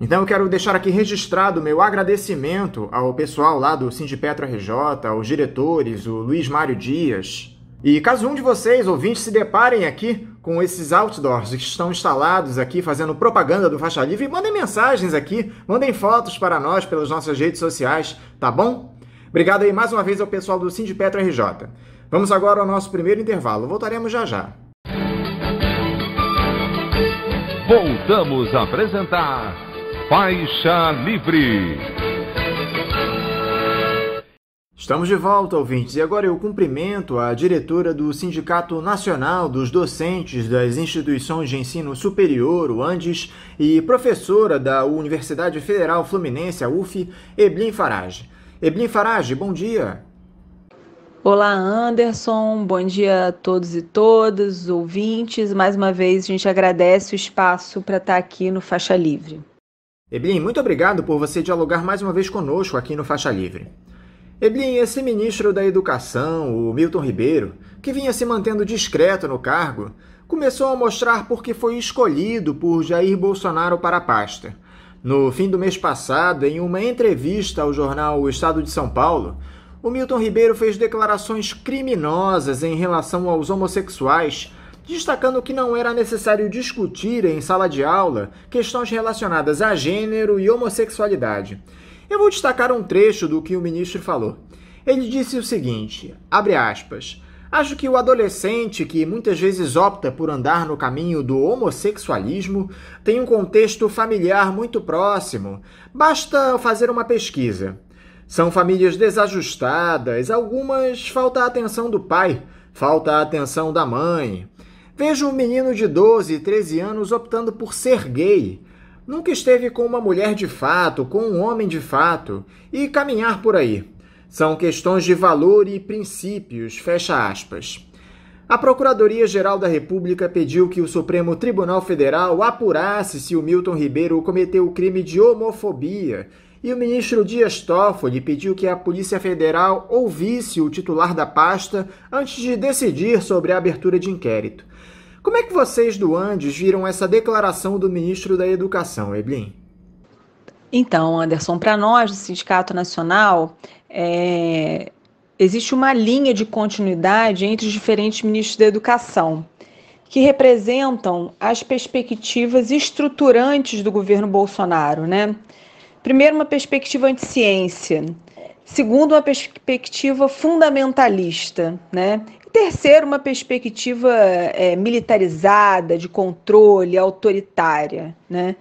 Então eu quero deixar aqui registrado meu agradecimento ao pessoal lá do Sindipetro RJ, aos diretores, o Luiz Mário Dias. E caso um de vocês, ouvintes, se deparem aqui com esses outdoors que estão instalados aqui fazendo propaganda do Faixa Livre, mandem mensagens aqui, mandem fotos para nós pelas nossas redes sociais, tá bom? Obrigado aí mais uma vez ao pessoal do Sindipetro RJ. Vamos agora ao nosso primeiro intervalo, voltaremos já já. Voltamos a apresentar Faixa Livre. Estamos de volta, ouvintes, e agora eu cumprimento a diretora do Sindicato Nacional dos Docentes das Instituições de Ensino Superior, o ANDES, e professora da Universidade Federal Fluminense, a UF, Eblin Farage. Eblin Farage, bom dia. Olá, Anderson. Bom dia a todos e todas, ouvintes. Mais uma vez, a gente agradece o espaço para estar tá aqui no Faixa Livre. Eblin, muito obrigado por você dialogar mais uma vez conosco aqui no Faixa Livre. Eblin, esse ministro da Educação, o Milton Ribeiro, que vinha se mantendo discreto no cargo, começou a mostrar porque foi escolhido por Jair Bolsonaro para a pasta. No fim do mês passado, em uma entrevista ao jornal O Estado de São Paulo, o Milton Ribeiro fez declarações criminosas em relação aos homossexuais destacando que não era necessário discutir em sala de aula questões relacionadas a gênero e homossexualidade. Eu vou destacar um trecho do que o ministro falou. Ele disse o seguinte: abre aspas. Acho que o adolescente que muitas vezes opta por andar no caminho do homossexualismo tem um contexto familiar muito próximo. Basta fazer uma pesquisa. São famílias desajustadas, algumas falta a atenção do pai, falta a atenção da mãe. Veja um menino de 12, 13 anos optando por ser gay. Nunca esteve com uma mulher de fato, com um homem de fato, e caminhar por aí. São questões de valor e princípios, fecha aspas. A Procuradoria-Geral da República pediu que o Supremo Tribunal Federal apurasse se o Milton Ribeiro cometeu o crime de homofobia e o ministro Dias Toffoli pediu que a Polícia Federal ouvisse o titular da pasta antes de decidir sobre a abertura de inquérito. Como é que vocês do Andes viram essa declaração do ministro da Educação, Eblin? Então, Anderson, para nós do Sindicato Nacional, é... existe uma linha de continuidade entre os diferentes ministros da Educação, que representam as perspectivas estruturantes do governo Bolsonaro, né? Primeiro, uma perspectiva anti-ciência. Segundo, uma perspectiva fundamentalista, né? E terceiro, uma perspectiva é, militarizada, de controle, autoritária, né?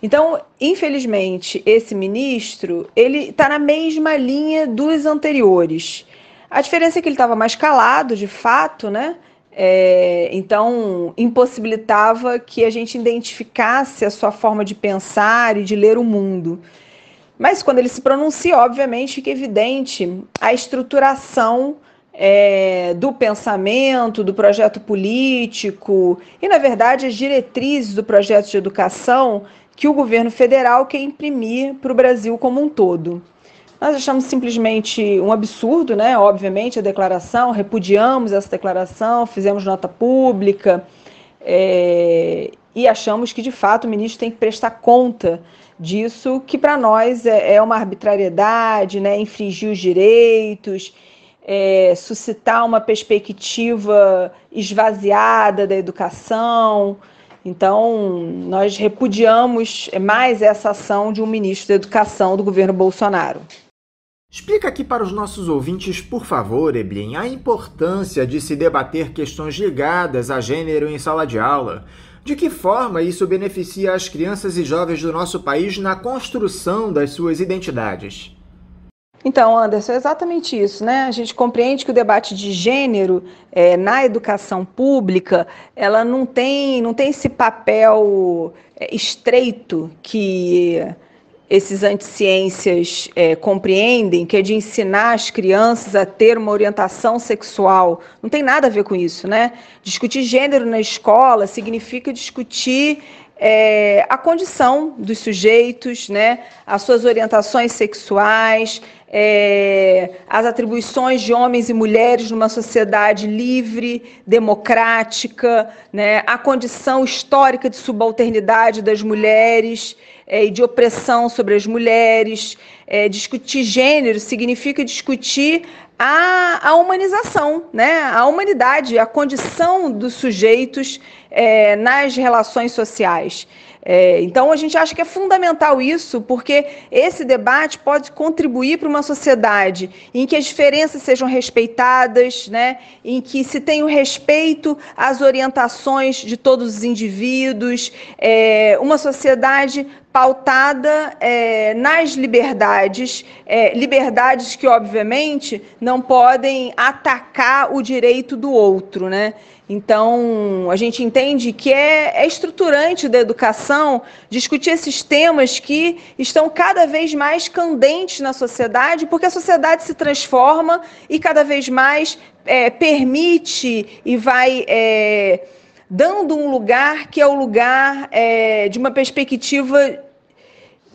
Então, infelizmente, esse ministro ele está na mesma linha dos anteriores. A diferença é que ele estava mais calado, de fato, né? É, então, impossibilitava que a gente identificasse a sua forma de pensar e de ler o mundo. Mas quando ele se pronuncia, obviamente, fica é evidente a estruturação é, do pensamento, do projeto político e, na verdade, as diretrizes do projeto de educação que o governo federal quer imprimir para o Brasil como um todo. Nós achamos simplesmente um absurdo, né? Obviamente, a declaração, repudiamos essa declaração, fizemos nota pública é, e achamos que, de fato, o ministro tem que prestar conta disso, que para nós é, é, uma arbitrariedade, né? Infringir os direitos, é, suscitar uma perspectiva esvaziada da educação. Então, nós repudiamos é, mais essa ação de um ministro da Educação do governo Bolsonaro. Explica aqui para os nossos ouvintes, por favor, Eblin, a importância de se debater questões ligadas a gênero em sala de aula. De que forma isso beneficia as crianças e jovens do nosso país na construção das suas identidades? Então, Anderson, é exatamente isso, né? A gente compreende que o debate de gênero é, na educação pública, ela não tem, não tem esse papel é, estreito que esses anticiências é, compreendem, que é de ensinar as crianças a ter uma orientação sexual. Não tem nada a ver com isso, né? Discutir gênero na escola significa discutir é, a condição dos sujeitos, né? As suas orientações sexuais, é, as atribuições de homens e mulheres numa sociedade livre, democrática, né? A condição histórica de subalternidade das mulheres. É, e de opressão sobre as mulheres. É, discutir gênero significa discutir a, a, humanização, né? a humanidade, a condição dos sujeitos é, nas relações sociais. É, então, a gente acha que é fundamental isso, porque esse debate pode contribuir para uma sociedade em que as diferenças sejam respeitadas, né? em que se tenha o respeito às orientações de todos os indivíduos, é, uma sociedade pautada é, nas liberdades, é, liberdades que, obviamente, não podem atacar o direito do outro, né? Então, a gente entende que é, é estruturante da educação discutir esses temas que estão cada vez mais candentes na sociedade, porque a sociedade se transforma e cada vez mais é, permite e vai é, dando um lugar que é o lugar é, de uma perspectiva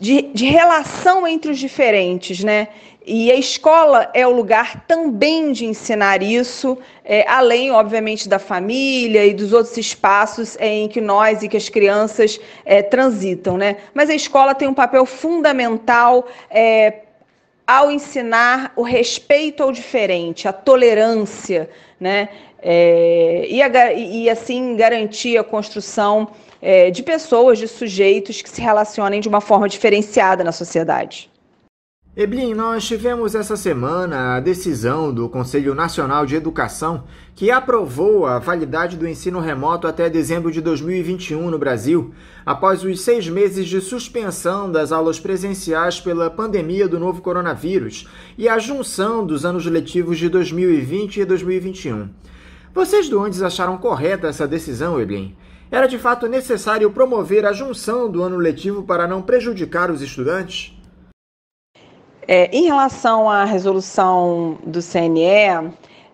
de, de relação entre os diferentes, né? E a escola é o lugar também de ensinar isso, é, além, obviamente, da família e dos outros espaços é, em que nós e que as crianças é, transitam, né? Mas a escola tem um papel fundamental é, ao ensinar o respeito ao diferente, a tolerância, né? É, e, a, e assim garantir a construção é, de pessoas, de sujeitos que se relacionem de uma forma diferenciada na sociedade. Eblin, nós tivemos essa semana a decisão do Conselho Nacional de Educação que aprovou a validade do ensino remoto até dezembro de 2021 no Brasil, após os seis meses de suspensão das aulas presenciais pela pandemia do novo coronavírus e a junção dos anos letivos de 2020 e 2021. Vocês do Andes acharam correta essa decisão, Eblin? Era de fato necessário promover a junção do ano letivo para não prejudicar os estudantes? É, em relação à resolução do CNE,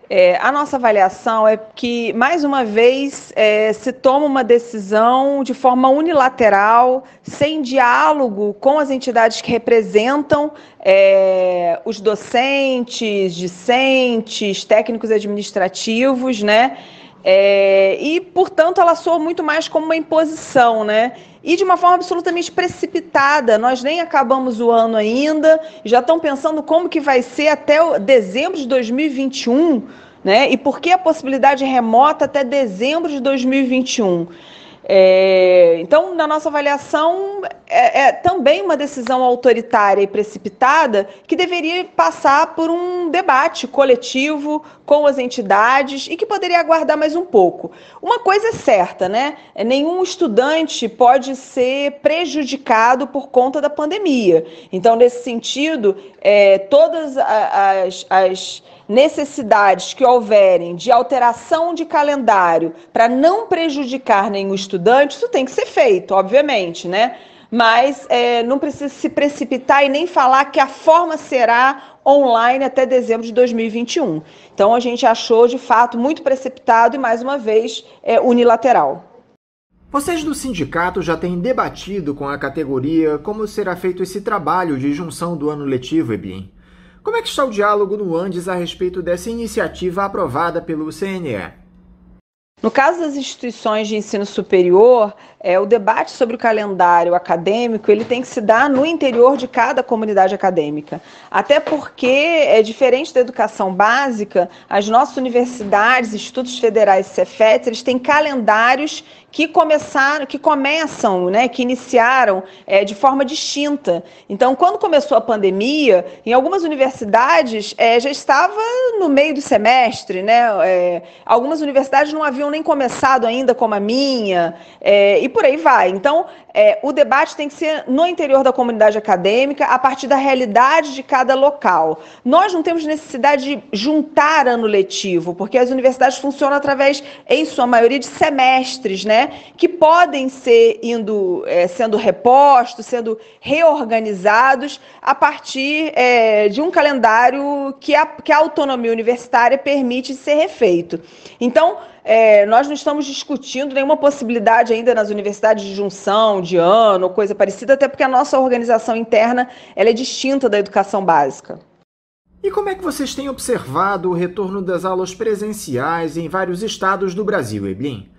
é, a nossa avaliação é que, mais uma vez, é, se toma uma decisão de forma unilateral, sem diálogo com as entidades que representam é, os docentes, discentes, técnicos administrativos, né? É, e, portanto, ela soa muito mais como uma imposição, né? E de uma forma absolutamente precipitada. Nós nem acabamos o ano ainda, já estão pensando como que vai ser até dezembro de 2021, né? E por que a possibilidade remota até dezembro de 2021? É, então, na nossa avaliação, é, é, também uma decisão autoritária e precipitada que deveria passar por um debate coletivo com as entidades e que poderia aguardar mais um pouco. Uma coisa é certa, né? É, nenhum estudante pode ser prejudicado por conta da pandemia. Então, nesse sentido, é, todas as, as necessidades que houverem de alteração de calendário para não prejudicar nenhum estudante, isso tem que ser feito, obviamente, né? Mas é, não precisa se precipitar e nem falar que a forma será online até dezembro de 2021. Então a gente achou de fato muito precipitado e mais uma vez é, unilateral. Vocês do sindicato já têm debatido com a categoria como será feito esse trabalho de junção do ano letivo, Ebin? Como é que está o diálogo no Andes a respeito dessa iniciativa aprovada pelo CNE? No caso das instituições de ensino superior, é, o debate sobre o calendário acadêmico ele tem que se dar no interior de cada comunidade acadêmica. Até porque, é diferente da educação básica, as nossas universidades, institutos federais e Cefet, eles têm calendários que começaram, que começam, né, que iniciaram é, de forma distinta. Então, quando começou a pandemia, em algumas universidades é, já estava no meio do semestre, né? É, algumas universidades não haviam nem começado ainda, como a minha, é, e por aí vai. Então, é, o debate tem que ser no interior da comunidade acadêmica, a partir da realidade de cada local. Nós não temos necessidade de juntar ano letivo, porque as universidades funcionam através, em sua maioria, de semestres, né? Que podem ser indo, é, sendo repostos, sendo reorganizados a partir é, de um calendário que a, que a autonomia universitária permite ser refeito. Então, é, nós não estamos discutindo nenhuma possibilidade ainda nas universidades de junção, de ano, coisa parecida, até porque a nossa organização interna ela é distinta da educação básica. E como é que vocês têm observado o retorno das aulas presenciais em vários estados do Brasil, Eblin?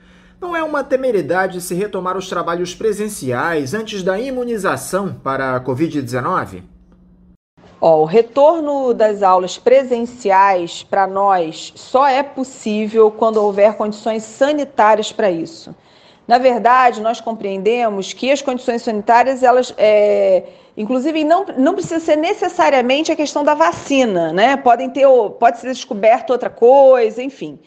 Não é uma temeridade se retomar os trabalhos presenciais antes da imunização para a Covid-19? Ó, o retorno das aulas presenciais para nós só é possível quando houver condições sanitárias para isso. Na verdade, nós compreendemos que as condições sanitárias, elas, é, inclusive, não, não precisa ser necessariamente a questão da vacina, né? Podem ter, pode ser descoberta outra coisa, enfim.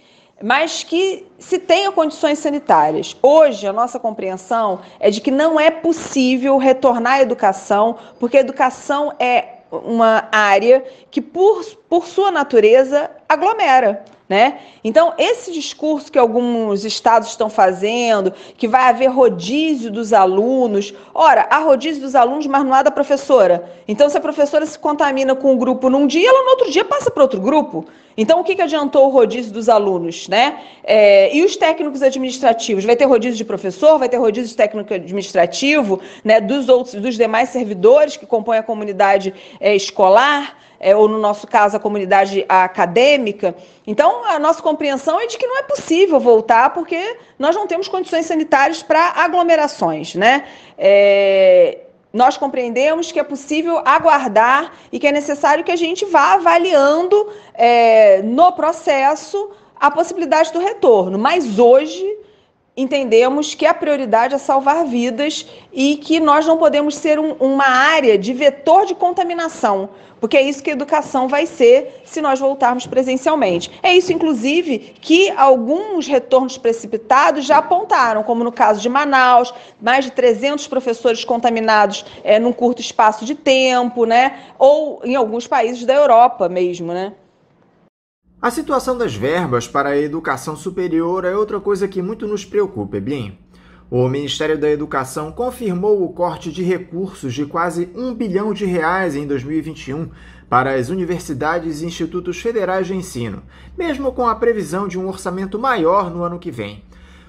Mas que se tenha condições sanitárias. Hoje, a nossa compreensão é de que não é possível retornar à educação, porque a educação é uma área que, por, por sua natureza, aglomera. Né? Então, esse discurso que alguns estados estão fazendo, que vai haver rodízio dos alunos, ora, há rodízio dos alunos, mas não há da professora. Então, se a professora se contamina com um grupo num dia, ela no outro dia passa para outro grupo. Então, o que, que adiantou o rodízio dos alunos, né? É, e os técnicos administrativos? Vai ter rodízio de professor, vai ter rodízio de técnico administrativo, né? Dos outros, dos demais servidores que compõem a comunidade é, escolar, é, ou no nosso caso, a comunidade acadêmica. Então, a nossa compreensão é de que não é possível voltar, porque nós não temos condições sanitárias para aglomerações, né? É, nós compreendemos que é possível aguardar e que é necessário que a gente vá avaliando é, no processo a possibilidade do retorno. Mas hoje entendemos que a prioridade é salvar vidas e que nós não podemos ser um, uma área de vetor de contaminação, porque é isso que a educação vai ser se nós voltarmos presencialmente. É isso, inclusive, que alguns retornos precipitados já apontaram, como no caso de Manaus, mais de 300 professores contaminados é, num curto espaço de tempo, né? ou em alguns países da Europa mesmo. Né? A situação das verbas para a educação superior é outra coisa que muito nos preocupa, Bem, O Ministério da Educação confirmou o corte de recursos de quase um bilhão de reais em 2021 para as universidades e institutos federais de ensino, mesmo com a previsão de um orçamento maior no ano que vem.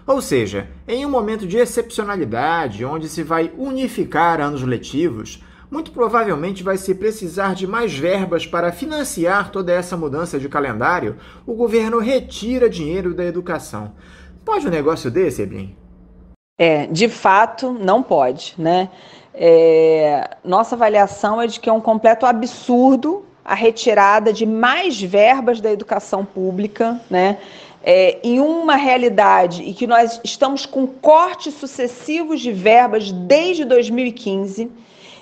Ou seja, em um momento de excepcionalidade, onde se vai unificar anos letivos, muito provavelmente vai se precisar de mais verbas para financiar toda essa mudança de calendário, o governo retira dinheiro da educação. Pode um negócio desse, Ebrim? É, de fato, não pode, né? É, nossa avaliação é de que é um completo absurdo a retirada de mais verbas da educação pública, né? É, em uma realidade e que nós estamos com cortes sucessivos de verbas desde 2015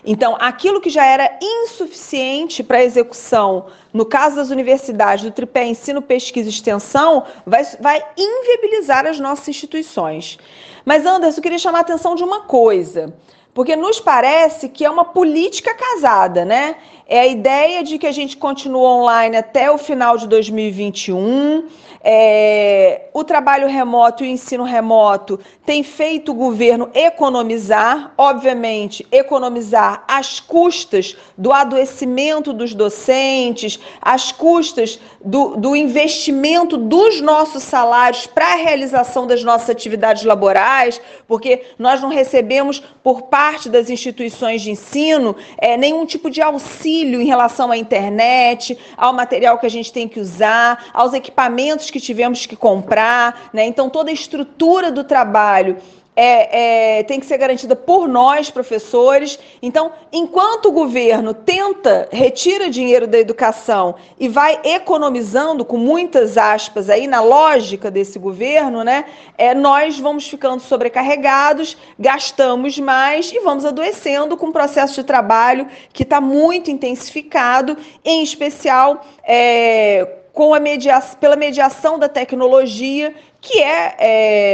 então, aquilo que já era insuficiente para execução, no caso das universidades, do tripé ensino, pesquisa e extensão, vai, vai inviabilizar as nossas instituições. Mas, Anderson, eu queria chamar a atenção de uma coisa. Porque nos parece que é uma política casada, né? É a ideia de que a gente continua online até o final de 2021, é, o trabalho remoto e o ensino remoto tem feito o governo economizar, obviamente, economizar às custas do adoecimento dos docentes, às custas do, do investimento dos nossos salários para a realização das nossas atividades laborais, porque nós não recebemos por parte das instituições de ensino é, nenhum tipo de auxílio em relação à internet, ao material que a gente tem que usar, aos equipamentos que tivemos que comprar, né? Então toda a estrutura do trabalho é, é, tem que ser garantida por nós, professores. Então, enquanto o governo tenta, retira dinheiro da educação e vai economizando, com muitas aspas aí, na lógica desse governo, né? É, nós vamos ficando sobrecarregados, gastamos mais e vamos adoecendo com o processo de trabalho que está muito intensificado, em especial. É, com a media pela mediação da tecnologia, que é,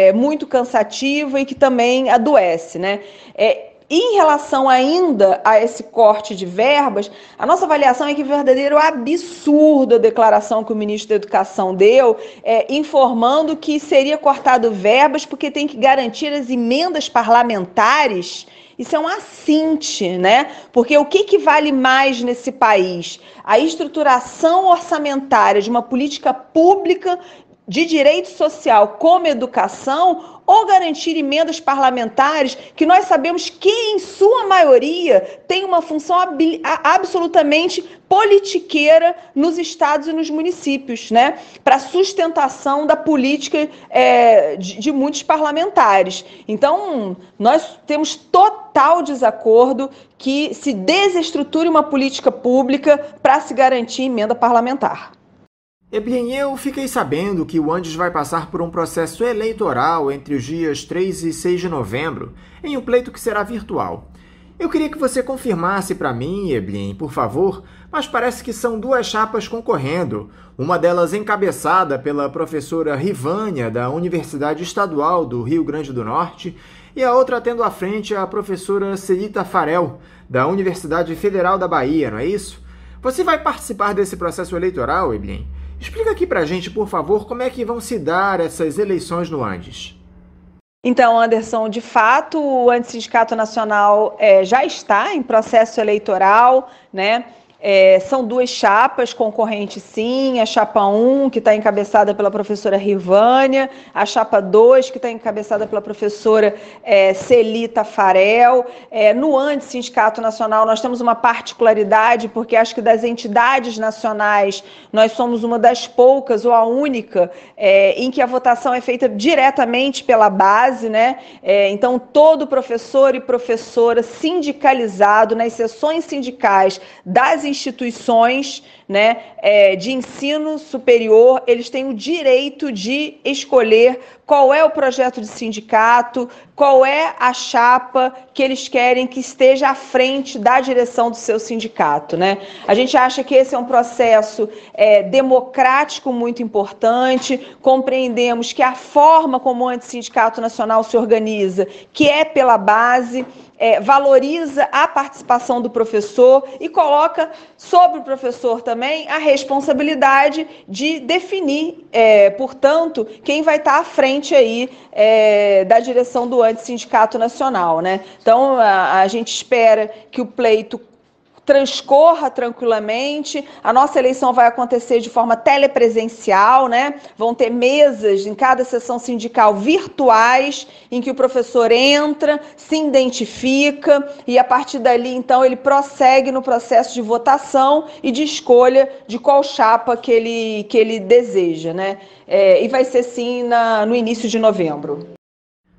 é, muito cansativa e que também adoece, né? É, em relação ainda a esse corte de verbas, a nossa avaliação é que verdadeiro absurdo a declaração que o ministro da Educação deu, é, informando que seria cortado verbas porque tem que garantir as emendas parlamentares isso é um assinte, né? Porque o que, que vale mais nesse país? A estruturação orçamentária de uma política pública de direito social como educação ou garantir emendas parlamentares que nós sabemos que, em sua maioria, tem uma função absolutamente politiqueira nos estados e nos municípios, né? Para sustentação da política é, de, de muitos parlamentares. Então, nós temos total desacordo que se desestruture uma política pública para se garantir emenda parlamentar. E bem, eu fiquei sabendo que o Andes vai passar por um processo eleitoral entre os dias 3 e 6 de novembro, em um pleito que será virtual. Eu queria que você confirmasse para mim, Eblin, por favor, mas parece que são duas chapas concorrendo, uma delas encabeçada pela professora Rivânia, da Universidade Estadual do Rio Grande do Norte, e a outra tendo à frente a professora Celita Farel, da Universidade Federal da Bahia, não é isso? Você vai participar desse processo eleitoral, Eblin? Explica aqui para a gente, por favor, como é que vão se dar essas eleições no Andes. Então, Anderson, de fato, o Antissindicato Nacional é, já está em processo eleitoral, né? É, são duas chapas concorrentes, sim. A chapa 1, que está encabeçada pela professora Rivânia, a chapa 2, que está encabeçada pela professora é, Celita Farel. É, no sindicato Nacional, nós temos uma particularidade, porque acho que das entidades nacionais, nós somos uma das poucas, ou a única, é, em que a votação é feita diretamente pela base, né? É, então, todo professor e professora sindicalizado nas sessões sindicais das instituições né, é, de ensino superior, eles têm o direito de escolher qual é o projeto de sindicato, qual é a chapa que eles querem que esteja à frente da direção do seu sindicato. Né? A gente acha que esse é um processo é, democrático muito importante, compreendemos que a forma como o Antissindicato Nacional se organiza, que é pela base, é, valoriza a participação do professor e coloca sobre o professor também também a responsabilidade de definir, é, portanto, quem vai estar à frente aí é, da direção do antissindicato nacional. Né? Então, a, a gente espera que o pleito transcorra tranquilamente. A nossa eleição vai acontecer de forma telepresencial, né? Vão ter mesas em cada sessão sindical virtuais em que o professor entra, se identifica e a partir dali então ele prossegue no processo de votação e de escolha de qual chapa que ele que ele deseja, né? É, e vai ser sim na, no início de novembro.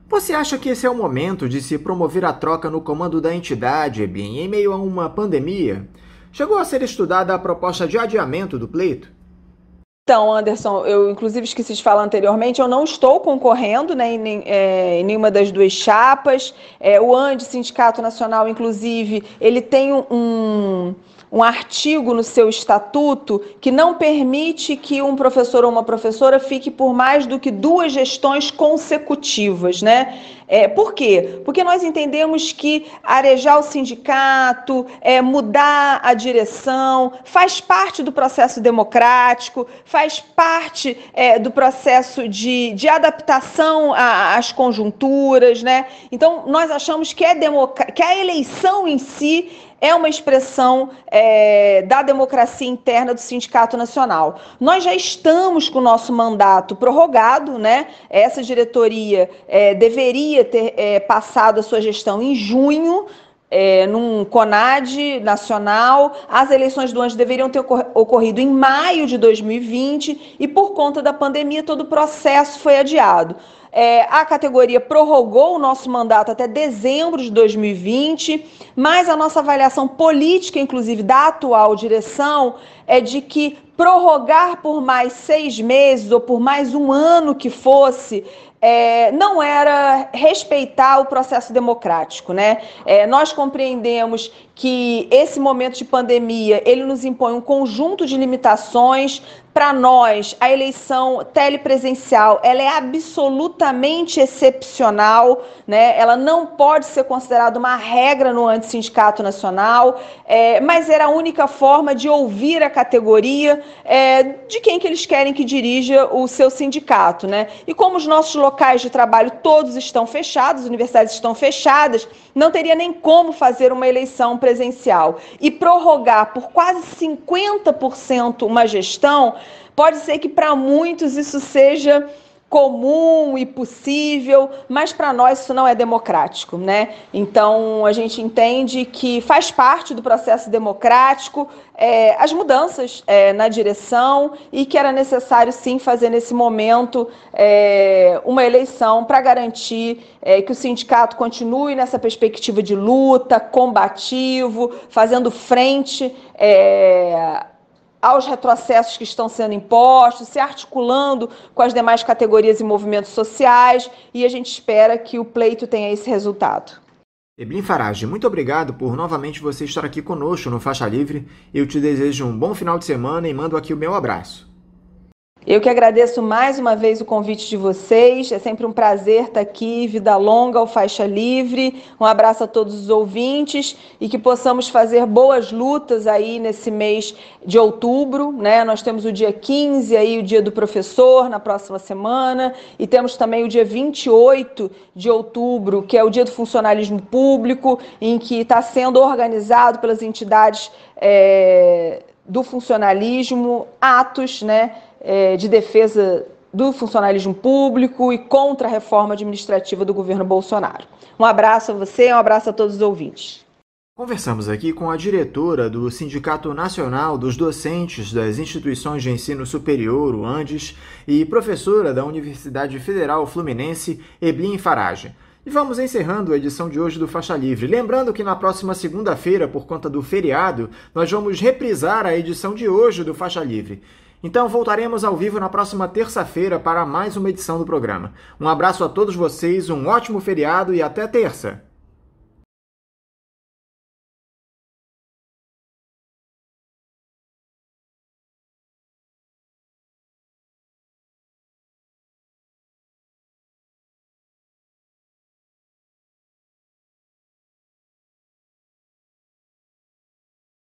Você acha que esse é o momento de se promover a troca no comando da entidade, Ebin, em meio a uma pandemia? Chegou a ser estudada a proposta de adiamento do pleito? Então, Anderson, eu inclusive esqueci de falar anteriormente, eu não estou concorrendo né, em, é, em nenhuma das duas chapas. É, o ANDE, Sindicato Nacional, inclusive, ele tem um um artigo no seu estatuto que não permite que um professor ou uma professora fique por mais do que duas gestões consecutivas, né? É, por quê? Porque nós entendemos que arejar o sindicato, é, mudar a direção, faz parte do processo democrático, faz parte é, do processo de, de adaptação às conjunturas, né? Então, nós achamos que, é democ... que a eleição em si é uma expressão é, da democracia interna do Sindicato Nacional. Nós já estamos com o nosso mandato prorrogado, né? Essa diretoria é, deveria ter é, passado a sua gestão em junho, é, num CONAD nacional. As eleições do ANJO deveriam ter ocorrido em maio de 2020 e, por conta da pandemia, todo o processo foi adiado. É, a categoria prorrogou o nosso mandato até dezembro de 2020, mas a nossa avaliação política, inclusive da atual direção, é de que prorrogar por mais seis meses ou por mais um ano que fosse é, não era respeitar o processo democrático, né? É, nós compreendemos que esse momento de pandemia ele nos impõe um conjunto de limitações, para nós, a eleição telepresencial, ela é absolutamente excepcional, né? Ela não pode ser considerada uma regra no antissindicato nacional, é, mas era a única forma de ouvir a categoria é, de quem que eles querem que dirija o seu sindicato, né? E como os nossos locais de trabalho todos estão fechados, universidades estão fechadas, não teria nem como fazer uma eleição presencial. E prorrogar por quase 50% uma gestão, pode ser que para muitos isso seja comum e possível, mas para nós isso não é democrático, né? Então a gente entende que faz parte do processo democrático é, as mudanças é, na direção e que era necessário sim fazer nesse momento é, uma eleição para garantir é, que o sindicato continue nessa perspectiva de luta, combativo, fazendo frente é, aos retrocessos que estão sendo impostos, se articulando com as demais categorias e movimentos sociais, e a gente espera que o pleito tenha esse resultado. Eblin Farage, muito obrigado por novamente você estar aqui conosco no Faixa Livre. Eu te desejo um bom final de semana e mando aqui o meu abraço. Eu que agradeço mais uma vez o convite de vocês. É sempre um prazer estar aqui, Vida Longa ao Faixa Livre. Um abraço a todos os ouvintes e que possamos fazer boas lutas aí nesse mês de outubro, né? Nós temos o dia 15 aí, o dia do professor na próxima semana, e temos também o dia 28 de outubro, que é o dia do funcionalismo público, em que está sendo organizado pelas entidades é, do funcionalismo atos, né? é, de defesa do funcionalismo público e contra a reforma administrativa do governo Bolsonaro. Um abraço a você, um abraço a todos os ouvintes. Conversamos aqui com a diretora do Sindicato Nacional dos Docentes das Instituições de Ensino Superior, o ANDES, e professora da Universidade Federal Fluminense, Eblin Farage. E vamos encerrando a edição de hoje do Faixa Livre. Lembrando que na próxima segunda-feira, por conta do feriado, nós vamos reprisar a edição de hoje do Faixa Livre. Então voltaremos ao vivo na próxima terça-feira para mais uma edição do programa. Um abraço a todos vocês, um ótimo feriado e até terça!